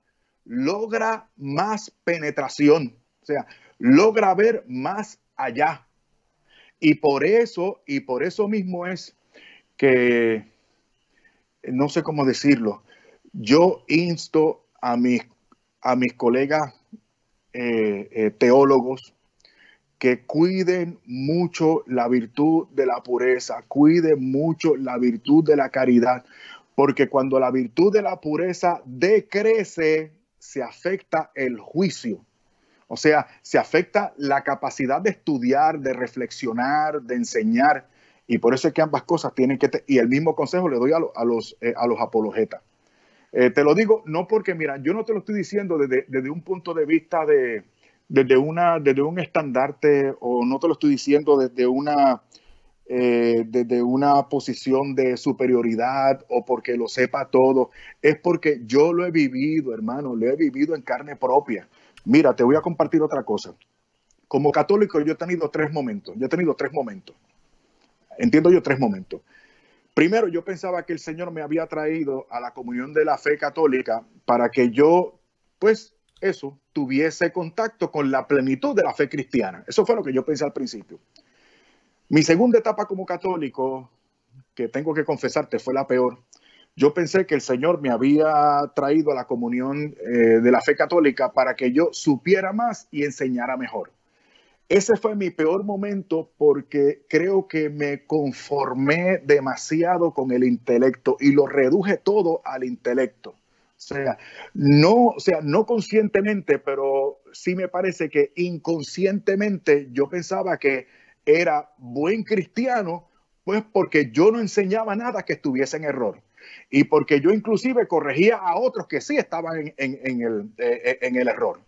logra más penetración, o sea, logra ver más allá. Y por eso, y por eso mismo es que, no sé cómo decirlo, yo insto a mis, a mis colegas eh, eh, teólogos que cuiden mucho la virtud de la pureza, cuiden mucho la virtud de la caridad, porque cuando la virtud de la pureza decrece, se afecta el juicio. O sea, se afecta la capacidad de estudiar, de reflexionar, de enseñar. Y por eso es que ambas cosas tienen que... y el mismo consejo le doy a, los, eh, a los apologetas. Eh, te lo digo no porque, mira, yo no te lo estoy diciendo desde, un punto de vista de... Desde, una, desde un estandarte o no te lo estoy diciendo desde una eh, desde una posición de superioridad o porque lo sepa todo, es porque yo lo he vivido, hermano, lo he vivido en carne propia. Mira, te voy a compartir otra cosa. Como católico yo he tenido tres momentos, yo he tenido tres momentos. Entiendo yo tres momentos. Primero, yo pensaba que el Señor me había traído a la comunión de la fe católica para que yo, pues, eso, tuviese contacto con la plenitud de la fe cristiana. Eso fue lo que yo pensé al principio. Mi segunda etapa como católico, que tengo que confesarte, fue la peor. Yo pensé que el Señor me había traído a la comunión eh, de la fe católica para que yo supiera más y enseñara mejor. Ese fue mi peor momento porque creo que me conformé demasiado con el intelecto y lo reduje todo al intelecto. O sea, no, o sea, no conscientemente, pero sí me parece que inconscientemente yo pensaba que era buen cristiano, pues porque yo no enseñaba nada que estuviese en error. Y porque yo inclusive corregía a otros que sí estaban en, eh, eh, el, error.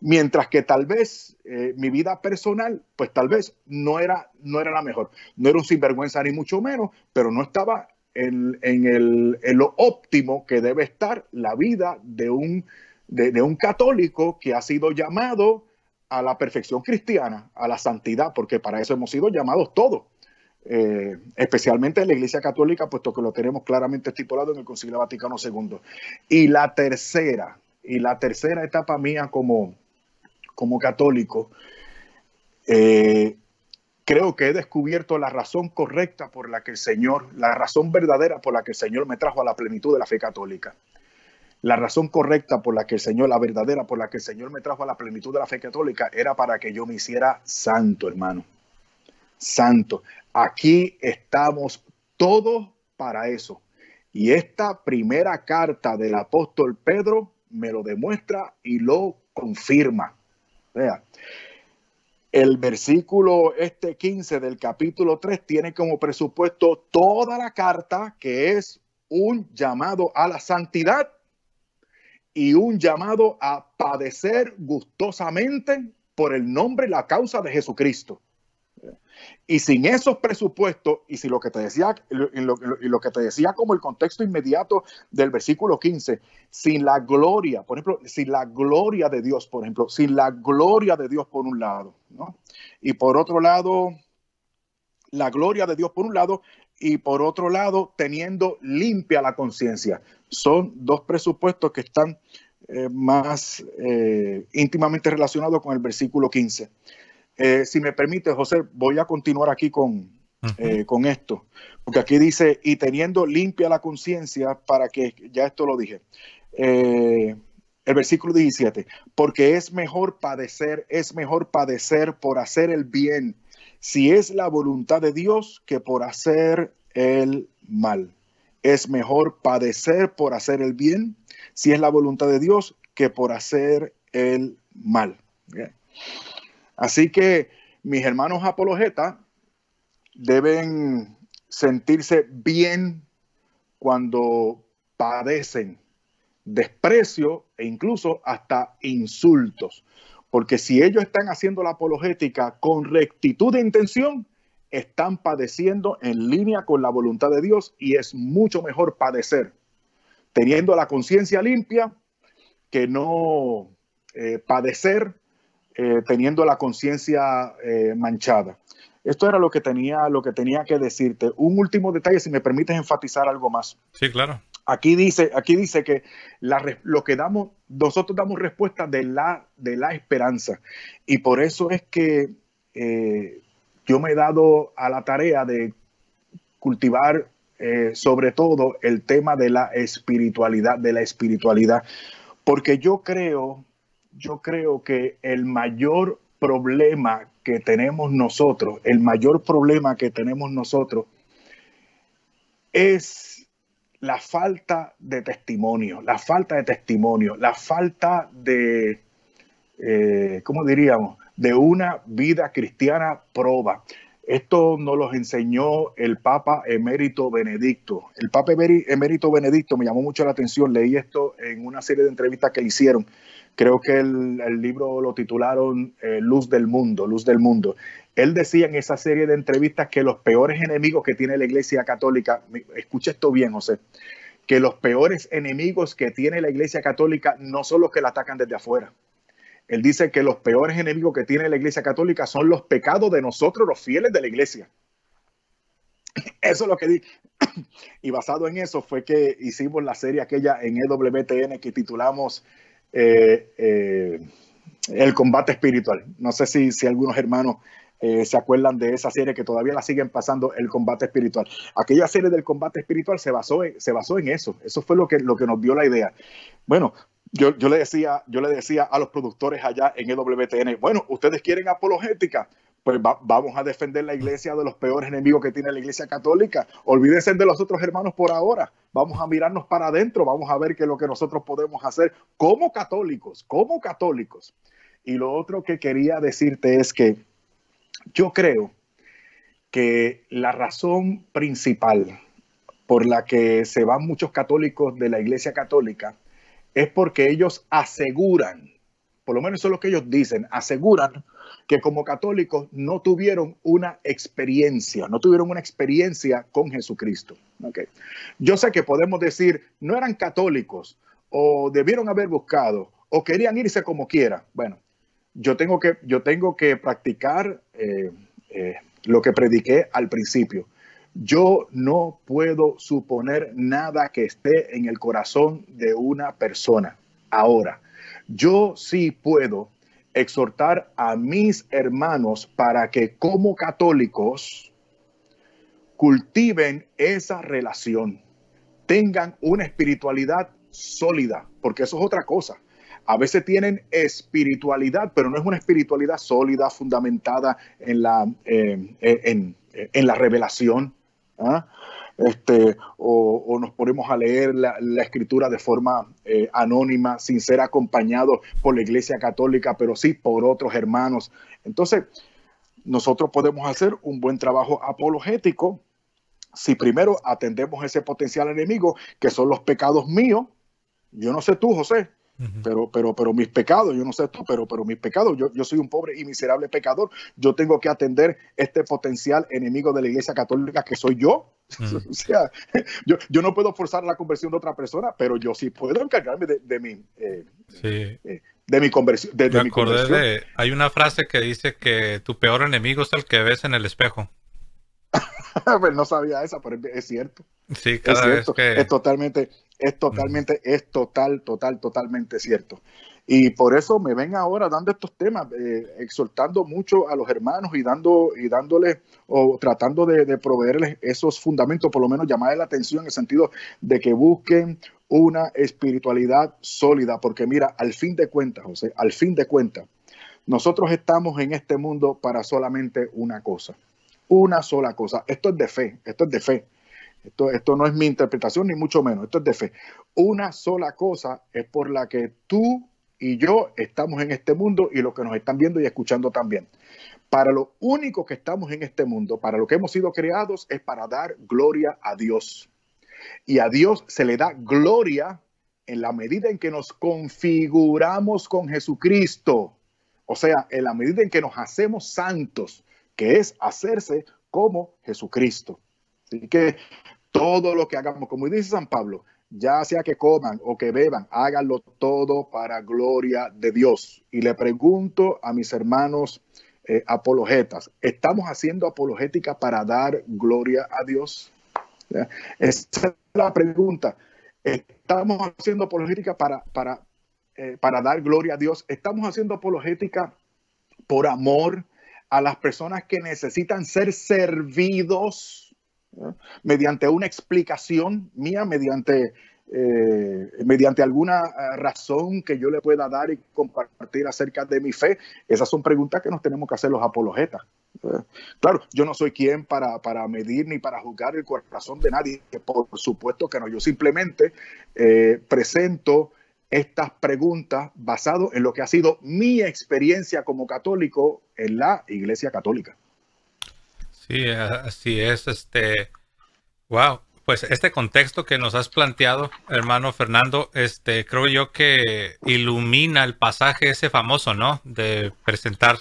Mientras que tal vez eh, mi vida personal, pues tal vez no era, no era la mejor. No era un sinvergüenza ni mucho menos, pero no estaba en, lo óptimo que debe estar la vida de un, de un católico que ha sido llamado a la perfección cristiana, a la santidad, porque para eso hemos sido llamados todos, eh, especialmente en la Iglesia Católica, puesto que lo tenemos claramente estipulado en el Concilio Vaticano II. Y la tercera, y la tercera etapa mía como, como católico, eh, creo que he descubierto la razón correcta por la que el Señor, la razón verdadera por la que el Señor me trajo a la plenitud de la fe católica la razón correcta por la que el Señor, la verdadera, por la que el Señor me trajo a la plenitud de la fe católica, era para que yo me hiciera santo, hermano. Santo. Aquí estamos todos para eso. Y esta primera carta del apóstol Pedro me lo demuestra y lo confirma. Vea. El versículo este 15 del capítulo 3 tiene como presupuesto toda la carta que es un llamado a la santidad y un llamado a padecer gustosamente por el nombre y la causa de Jesucristo. Y sin esos presupuestos, y si lo que te decía, y lo, que te decía como el contexto inmediato del versículo 15, sin la gloria, por ejemplo, sin la gloria de Dios, por ejemplo, sin la gloria de Dios por un lado, Y por otro lado, la gloria de Dios por un lado, y por otro lado, teniendo limpia la conciencia son dos presupuestos que están eh, más eh, íntimamente relacionados con el versículo 15. Eh, si me permite, José, voy a continuar aquí con, con esto, porque aquí dice, y teniendo limpia la conciencia para que, ya esto lo dije, el versículo 17, porque es mejor padecer, es mejor padecer por hacer el bien, si es la voluntad de Dios, que por hacer el mal. Es mejor padecer por hacer el bien, si es la voluntad de Dios, que por hacer el mal. Así que mis hermanos apologetas deben sentirse bien cuando padecen desprecio e incluso hasta insultos. Porque si ellos están haciendo la apologética con rectitud de intención, están padeciendo en línea con la voluntad de Dios y es mucho mejor padecer teniendo la conciencia limpia que no eh, padecer eh, teniendo la conciencia eh, manchada. Esto era lo que, tenía, lo que tenía que decirte. Un último detalle, si me permites enfatizar algo más. Sí, claro. Aquí dice, aquí dice que la, lo que damos, nosotros damos respuesta de la, de la esperanza. Y por eso es que yo me he dado a la tarea de cultivar eh, sobre todo el tema de la espiritualidad, de la espiritualidad, porque yo creo, yo creo que el mayor problema que tenemos nosotros, el mayor problema que tenemos nosotros es la falta de testimonio, la falta de testimonio, la falta de, eh, ¿cómo diríamos? de una vida cristiana proba. Esto nos los enseñó el Papa Emérito Benedicto. El Papa Emérito Benedicto me llamó mucho la atención. Leí esto en una serie de entrevistas que le hicieron. Creo que el, libro lo titularon eh, Luz del Mundo, Luz del Mundo. Él decía en esa serie de entrevistas que los peores enemigos que tiene la Iglesia Católica, escucha esto bien, José, que los peores enemigos que tiene la Iglesia Católica no son los que la atacan desde afuera. Él dice que los peores enemigos que tiene la Iglesia Católica son los pecados de nosotros, los fieles de la Iglesia. [CLEARS THROAT] Eso es lo que dice. [CLEARS THROAT] Y basado en eso fue que hicimos la serie aquella en EWTN que titulamos eh, eh, El combate espiritual. No sé si, algunos hermanos eh, se acuerdan de esa serie que todavía la siguen pasando, El combate espiritual. Aquella serie del combate espiritual se basó en, se basó en eso. Eso fue lo que, lo que nos dio la idea. Bueno, yo, le decía, yo le decía a los productores allá en el WTN, bueno, ustedes quieren apologética, pues vamos a defender la iglesia de los peores enemigos que tiene la iglesia católica. Olvídense de los otros hermanos por ahora. Vamos a mirarnos para adentro, vamos a ver qué es lo que nosotros podemos hacer como católicos, como católicos. Y lo otro que quería decirte es que yo creo que la razón principal por la que se van muchos católicos de la iglesia católica es porque ellos aseguran, por lo menos eso es lo que ellos dicen, aseguran que como católicos no tuvieron una experiencia, no tuvieron una experiencia con Jesucristo. Yo sé que podemos decir, no eran católicos o debieron haber buscado o querían irse como quiera. Bueno, yo tengo que, yo tengo que practicar eh, eh, lo que prediqué al principio. Yo no puedo suponer nada que esté en el corazón de una persona. Ahora, yo sí puedo exhortar a mis hermanos para que como católicos cultiven esa relación, tengan una espiritualidad sólida, porque eso es otra cosa. A veces tienen espiritualidad, pero no es una espiritualidad sólida, fundamentada en la, eh, en la revelación ¿ah? Este, o, nos ponemos a leer la, escritura de forma eh, anónima, sin ser acompañados por la Iglesia Católica, pero sí por otros hermanos. Entonces, nosotros podemos hacer un buen trabajo apologético si primero atendemos ese potencial enemigo, que son los pecados míos. Yo no sé tú, José, pero, pero, pero mis pecados, yo no sé esto, pero, pero mis pecados, yo, soy un pobre y miserable pecador. Yo tengo que atender este potencial enemigo de la iglesia católica que soy yo. [LAUGHS] o sea, yo, yo, no puedo forzar la conversión de otra persona, pero yo sí puedo encargarme de, mi eh, sí. Eh, de mi conversión. hay una frase que dice que tu peor enemigo es el que ves en el espejo. [LAUGHS] pues no sabía esa, pero es cierto. Sí, cada es que... Es totalmente, es totalmente, es total, total, totalmente cierto. Y por eso me ven ahora dando estos temas, eh, exhortando mucho a los hermanos y dando y dándoles o tratando de, de proveerles esos fundamentos, por lo menos llamar la atención en el sentido de que busquen una espiritualidad sólida, porque mira, al fin de cuentas, José, al fin de cuentas, nosotros estamos en este mundo para solamente una cosa, una sola cosa. Esto es de fe, esto es de fe. Esto, esto no es mi interpretación, ni mucho menos, esto es de fe. Una sola cosa es por la que tú y yo estamos en este mundo y lo que nos están viendo y escuchando también. Para lo único que estamos en este mundo, para lo que hemos sido creados, es para dar gloria a Dios. Y a Dios se le da gloria en la medida en que nos configuramos con Jesucristo. O sea, en la medida en que nos hacemos santos, que es hacerse como Jesucristo. Así que todo lo que hagamos, como dice San Pablo, ya sea que coman o que beban, háganlo todo para gloria de Dios. Y le pregunto a mis hermanos eh, apologetas, ¿estamos haciendo apologética para dar gloria a Dios? Esa es la pregunta. ¿Estamos haciendo apologética para, para, eh, para dar gloria a Dios? ¿Estamos haciendo apologética por amor? a las personas que necesitan ser servidos mediante una explicación mía, mediante, eh, mediante alguna eh, razón que yo le pueda dar y compartir acerca de mi fe. Esas son preguntas que nos tenemos que hacer los apologetas. Claro, yo no soy quien para, para, medir ni para juzgar el corazón de nadie, por supuesto que no, yo simplemente eh, presento estas preguntas basado en lo que ha sido mi experiencia como católico en la Iglesia Católica. Sí, así es. Este, wow, pues este contexto que nos has planteado, hermano Fernando, este, creo yo que ilumina el pasaje ese famoso, ¿no? De presentar,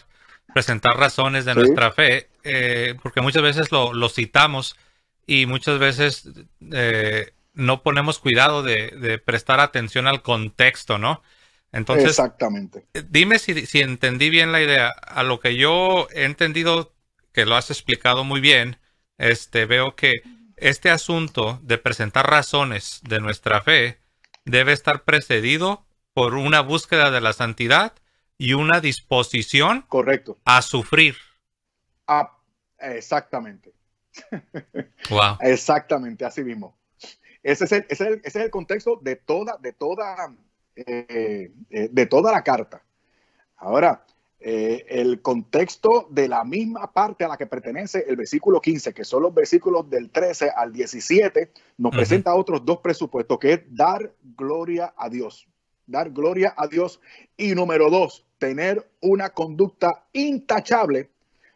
presentar razones de nuestra fe, eh, porque muchas veces lo, citamos y muchas veces eh, no ponemos cuidado de, prestar atención al contexto, ¿no? Entonces, Exactamente. dime si, entendí bien la idea. A lo que yo he entendido, que lo has explicado muy bien, este, veo que este asunto de presentar razones de nuestra fe debe estar precedido por una búsqueda de la santidad y una disposición Correcto. a sufrir. Ah, exactamente. Wow. [LAUGHS] Exactamente, así mismo. Ese es el, contexto de toda, de toda, eh, eh, de toda la carta. Ahora, eh, el contexto de la misma parte a la que pertenece el versículo 15, que son los versículos del 13 al 17, nos presenta otros dos presupuestos, que es dar gloria a Dios, dar gloria a Dios, y número dos, tener una conducta intachable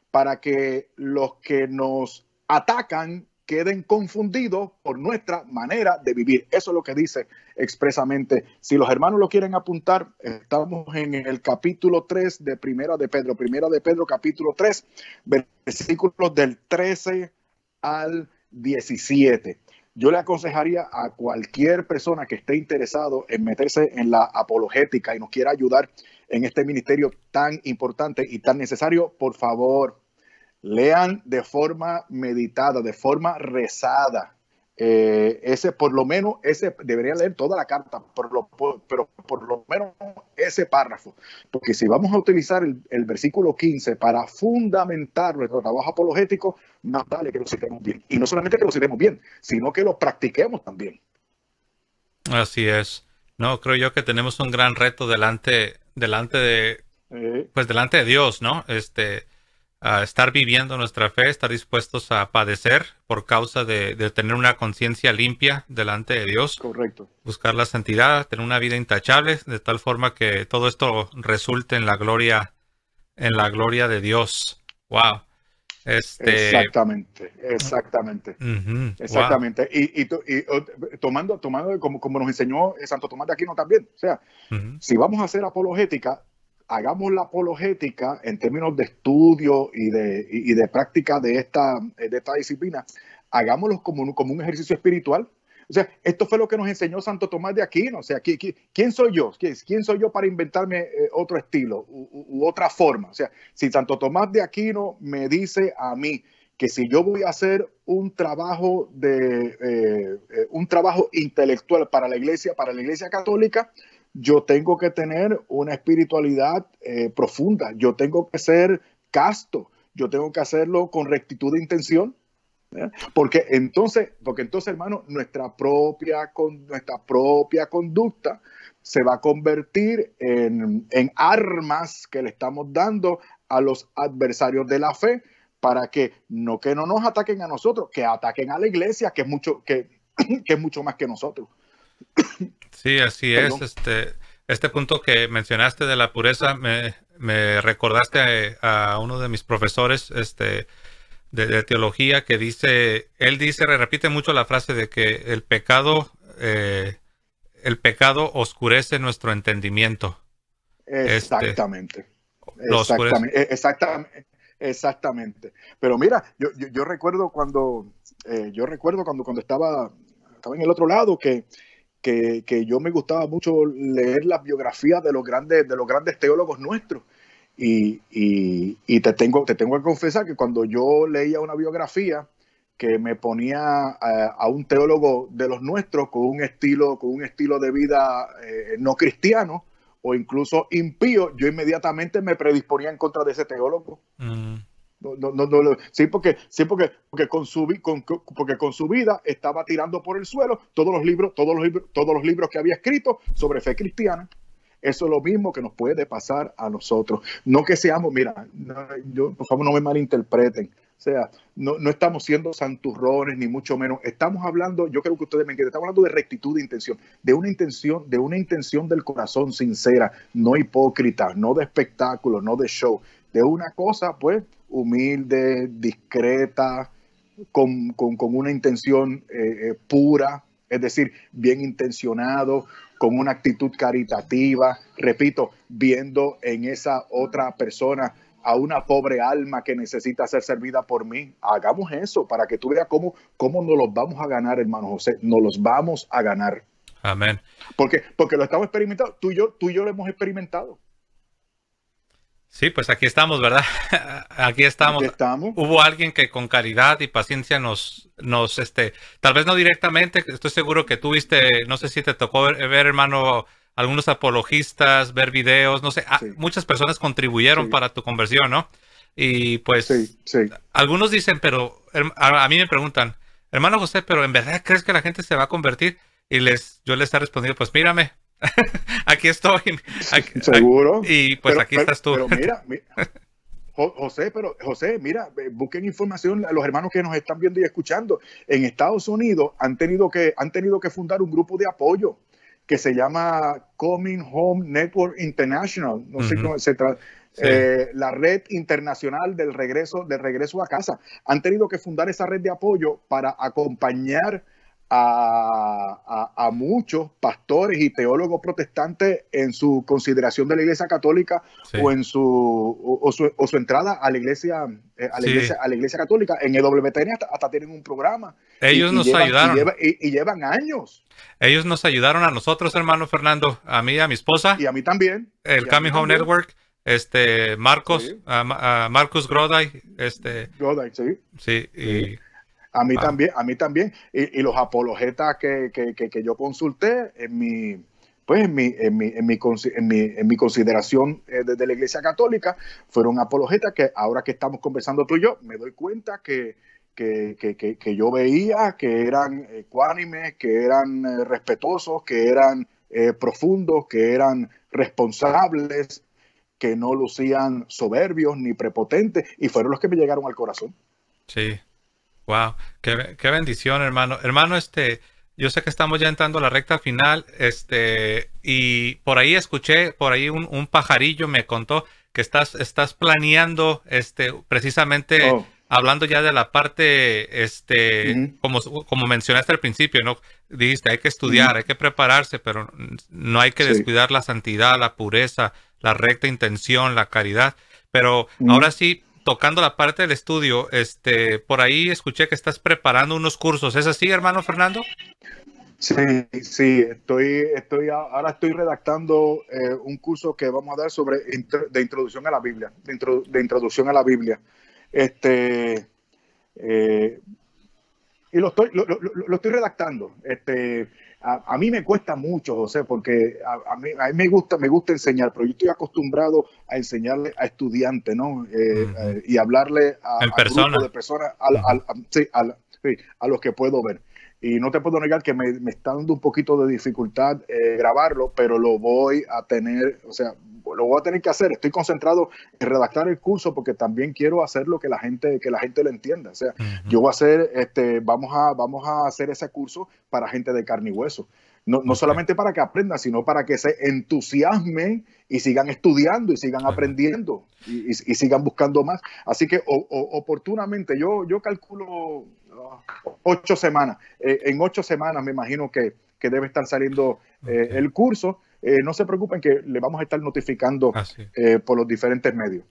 para que los que nos atacan queden confundidos por nuestra manera de vivir. Eso es lo que dice expresamente. Si los hermanos lo quieren apuntar, estamos en el capítulo 3 de Primera de Pedro. Primera de Pedro, capítulo 3, versículos del 13 al 17. Yo le aconsejaría a cualquier persona que esté interesado en meterse en la apologética y nos quiera ayudar en este ministerio tan importante y tan necesario, por favor, lean de forma meditada, de forma rezada. Eh, ese, por lo menos, ese debería leer toda la carta, por pero por lo menos ese párrafo. Porque si vamos a utilizar el, versículo 15 para fundamentar nuestro trabajo apologético, más vale que lo citemos bien. Y no solamente que lo citemos bien, sino que lo practiquemos también. Así es. No, creo yo que tenemos un gran reto delante, delante de, eh. pues delante de Dios, ¿no? Este, estar viviendo nuestra fe, estar dispuestos a padecer por causa de, tener una conciencia limpia delante de Dios. Correcto. Buscar la santidad, tener una vida intachable, de tal forma que todo esto resulte en la gloria, en la gloria de Dios. Wow. Este, exactamente, exactamente. Exactamente. Y, tomando, tomando como, nos enseñó Santo Tomás de Aquino también. O sea, si vamos a hacer apologética, hagamos la apologética en términos de estudio y de, y de práctica de esta, de esta disciplina, hagámoslo como un, como un ejercicio espiritual. O sea, esto fue lo que nos enseñó Santo Tomás de Aquino. O sea, ¿quién soy yo? ¿Quién soy yo para inventarme eh, otro estilo u, u otra forma? O sea, si Santo Tomás de Aquino me dice a mí que si yo voy a hacer un trabajo de eh, eh, un trabajo intelectual para la iglesia, para la iglesia católica, yo tengo que tener una espiritualidad eh, profunda, yo tengo que ser casto, yo tengo que hacerlo con rectitud de intención. Porque entonces, porque entonces, hermano, nuestra propia, con, nuestra propia conducta se va a convertir en, en armas que le estamos dando a los adversarios de la fe para que no que no nos ataquen a nosotros, que ataquen a la iglesia, que es mucho, que [CLEARS THROAT] es mucho más que nosotros. Sí, así es. Este, este punto que mencionaste de la pureza me, recordaste a, uno de mis profesores este, de, teología que dice, él dice, repite mucho la frase de que el pecado, eh, el pecado oscurece nuestro entendimiento. Este, exactamente. exactamente, exactamente. Pero mira, yo, recuerdo cuando eh, yo recuerdo cuando, cuando estaba, estaba en el otro lado que que, que, yo me gustaba mucho leer las biografías de los grandes, de los grandes teólogos nuestros. Y, y, y te, tengo, te tengo que confesar que cuando yo leía una biografía que me ponía a, un teólogo de los nuestros con un estilo, con un estilo de vida eh, no cristiano, o incluso impío, yo inmediatamente me predisponía en contra de ese teólogo. Mm sí, porque, sí porque, porque, con su, porque con su vida estaba tirando por el suelo todos los libros, todos los todos los libros que había escrito sobre fe cristiana. Eso es lo mismo que nos puede pasar a nosotros. No que seamos, mira, no, yo, por favor no me malinterpreten. O sea, no, no, estamos siendo santurrones, ni mucho menos. Estamos hablando, yo creo que ustedes me entienden, estamos hablando de rectitud de intención, de una intención, de una intención del corazón sincera, no hipócrita, no de espectáculo, no de show, de una cosa, pues, humilde, discreta, con, una intención eh, eh, pura, es decir, bien intencionado, con una actitud caritativa, repito, viendo en esa otra persona a una pobre alma que necesita ser servida por mí. Hagamos eso para que tú veas cómo, cómo nos los vamos a ganar, hermano José. Nos los vamos a ganar. Amén. Porque, porque lo estamos experimentando. Tú tú y yo lo hemos experimentado. Sí, pues aquí estamos, ¿verdad? [LAUGHS] Aquí estamos. Hubo alguien que con caridad y paciencia nos, nos, este, tal vez no directamente, estoy seguro que tuviste, no sé si te tocó ver, hermano, algunos apologistas, ver videos, no sé, ah, muchas personas contribuyeron para tu conversión, ¿no? Y pues, algunos dicen, pero a, mí me preguntan, hermano José, pero ¿en verdad crees que la gente se va a convertir? Y les, yo les he respondido, pues mírame, [LAUGHS] aquí estoy. [LAUGHS] Seguro. y pues aquí estás tú. Pero mira, [LAUGHS] José, pero José, mira, busquen información a los hermanos que nos están viendo y escuchando. En Estados Unidos han tenido que, han tenido que fundar un grupo de apoyo que se llama Coming Home Network International. No sé cómo se trata. Eh, la red internacional del regreso, del regreso a casa. Han tenido que fundar esa red de apoyo para acompañar a, a, muchos pastores y teólogos protestantes en su consideración de la iglesia católica o en su o, su o, su entrada a la iglesia eh, a la iglesia a la iglesia católica en el WTN hasta, tienen un programa ellos nos ayudaron y, llevan años ellos nos ayudaron a nosotros hermano Fernando a mí a mi esposa y a mí también el Coming Home Network este Marcos Marcos Groday este Groday sí sí y a mí ah. también, a mí también. Y, y los apologetas que, yo consulté en mi, pues en mi, en mi, en mi, en mi, consideración eh, desde la Iglesia Católica, fueron apologetas que ahora que estamos conversando tú y yo, me doy cuenta que, que, yo veía, que eran ecuánimes, que eran eh, respetuosos, que eran eh, profundos, que eran responsables, que no lucían soberbios ni prepotentes, y fueron los que me llegaron al corazón. Sí, Wow, qué, bendición, hermano. Hermano, este, yo sé que estamos ya entrando a la recta final, este, y por ahí escuché, por ahí un, pajarillo me contó que estás, estás planeando, este, precisamente oh. hablando ya de la parte, este, como, como mencionaste al principio, ¿no? Dijiste, hay que estudiar, hay que prepararse, pero no hay que descuidar la santidad, la pureza, la recta intención, la caridad. Pero ahora sí, tocando la parte del estudio, este, por ahí escuché que estás preparando unos cursos. ¿Es así, hermano Fernando? Sí, sí, estoy, estoy, ahora estoy redactando eh, un curso que vamos a dar sobre de introducción a la Biblia, de, introducción a la Biblia. Este, eh, y lo estoy, lo estoy redactando. Este, a, mí me cuesta mucho, José, porque a, mí, a, mí, me gusta me gusta enseñar, pero yo estoy acostumbrado a enseñarle a estudiantes, ¿no? Eh, eh, y hablarle a, de personas, sí, a los que puedo ver. Y no te puedo negar que me, me está dando un poquito de dificultad eh, grabarlo, pero lo voy a tener, o sea, lo voy a tener que hacer. Estoy concentrado en redactar el curso porque también quiero hacer lo que la gente, que la gente lo entienda. O sea, yo voy a hacer, este, vamos a, vamos a hacer ese curso para gente de carne y hueso. No, solamente para que aprendan, sino para que se entusiasmen y sigan estudiando y sigan aprendiendo y, sigan buscando más. Así que oportunamente, yo, yo calculo ah, ocho semanas. Eh, en ocho semanas me imagino que, debe estar saliendo eh, el curso. Eh, no se preocupen que le vamos a estar notificando eh, por los diferentes medios.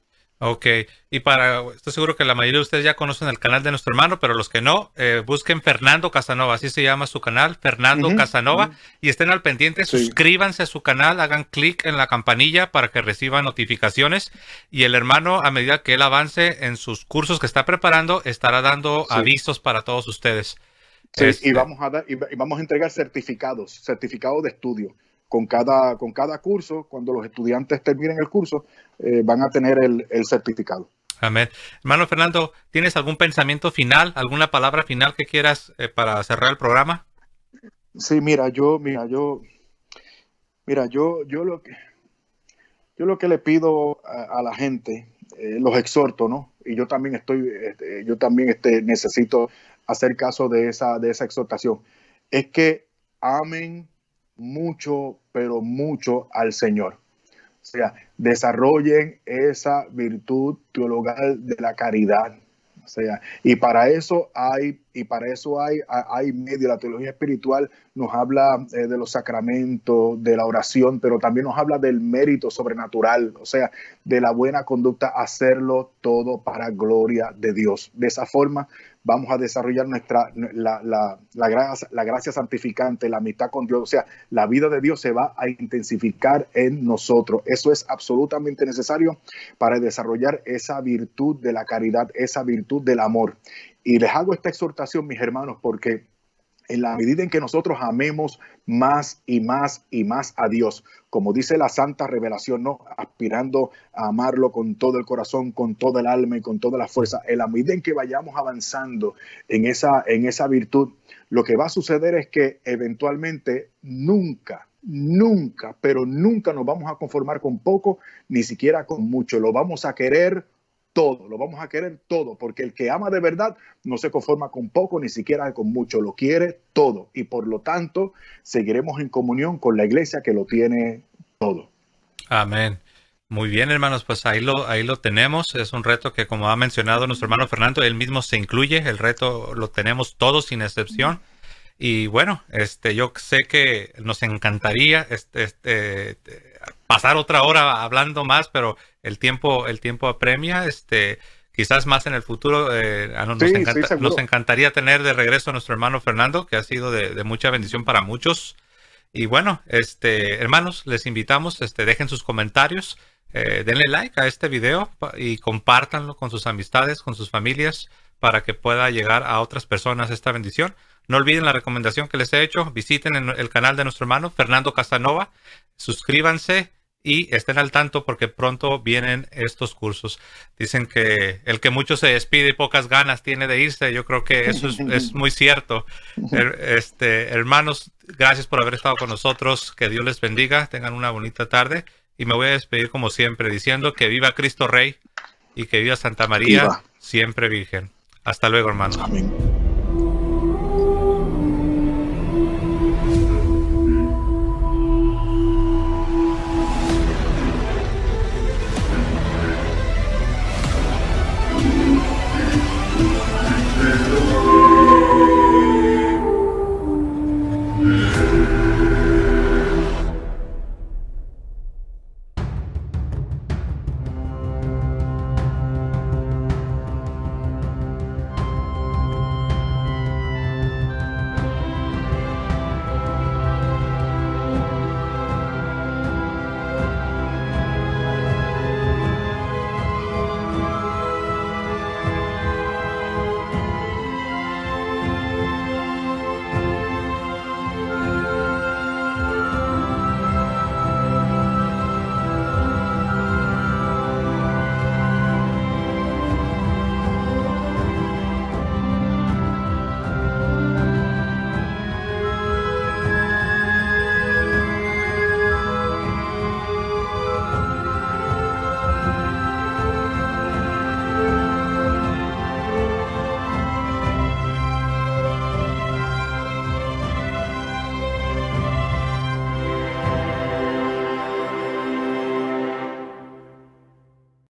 Ok, y para, estoy seguro que la mayoría de ustedes ya conocen el canal de nuestro hermano, pero los que no, eh, busquen Fernando Casanova, así se llama su canal, Fernando Casanova, y estén al pendiente, suscríbanse a su canal, hagan clic en la campanilla para que reciban notificaciones y el hermano, a medida que él avance en sus cursos que está preparando, estará dando avisos para todos ustedes. Sí, y, este. vamos a dar, y vamos a entregar certificados, certificados de estudio con cada, con cada curso, cuando los estudiantes terminen el curso, eh, van a tener el, certificado. Amén. Hermano Fernando, ¿tienes algún pensamiento final, alguna palabra final que quieras eh, para cerrar el programa? Sí, mira, yo, mira, yo, mira, yo, yo lo que, yo lo que le pido a, la gente, eh, los exhorto, ¿no? Y yo también estoy, este, yo también este, necesito hacer caso de esa, de esa exhortación, es que amen mucho, pero mucho al Señor. O sea, desarrollen esa virtud teologal de la caridad. O sea, y para eso hay, y para eso hay, hay medio. La teología espiritual nos habla eh, de los sacramentos, de la oración, pero también nos habla del mérito sobrenatural, o sea, de la buena conducta, hacerlo todo para gloria de Dios. De esa forma vamos a desarrollar nuestra, la, la, gracia, gracia santificante, la amistad con Dios. O sea, la vida de Dios se va a intensificar en nosotros. Eso es absolutamente necesario para desarrollar esa virtud de la caridad, esa virtud del amor. Y les hago esta exhortación, mis hermanos, porque en la medida en que nosotros amemos más y más y más a Dios, como dice la santa revelación, ¿no? Aspirando a amarlo con todo el corazón, con todo el alma y con toda la fuerza. En la medida en que vayamos avanzando en esa, en esa virtud, lo que va a suceder es que eventualmente nunca, nunca, pero nunca nos vamos a conformar con poco, ni siquiera con mucho. Lo vamos a querer todo, lo vamos a querer todo, porque el que ama de verdad no se conforma con poco, ni siquiera con mucho, lo quiere todo. Y por lo tanto, seguiremos en comunión con la iglesia que lo tiene todo. Amén. Muy bien, hermanos, pues ahí lo, ahí lo tenemos. Es un reto que, como ha mencionado nuestro hermano Fernando, él mismo se incluye. El reto lo tenemos todos sin excepción. Y bueno, este, yo sé que nos encantaría este, este pasar otra hora hablando más, pero el tiempo, el tiempo apremia, este, quizás más en el futuro, eh, nos, encantaría tener de regreso a nuestro hermano Fernando, que ha sido de, mucha bendición para muchos. Y bueno, este, hermanos, les invitamos, este, dejen sus comentarios, eh, denle like a este video y compártanlo con sus amistades, con sus familias, para que pueda llegar a otras personas esta bendición. No olviden la recomendación que les he hecho, visiten el canal de nuestro hermano Fernando Casanova, suscríbanse, y estén al tanto porque pronto vienen estos cursos. Dicen que el que mucho se despide y pocas ganas tiene de irse, yo creo que eso es, [LAUGHS] muy cierto. Er, este, hermanos, gracias por haber estado con nosotros, que Dios les bendiga, tengan una bonita tarde y me voy a despedir como siempre diciendo que viva Cristo Rey y que viva Santa María, siempre Virgen. Hasta luego, hermanos. Amén.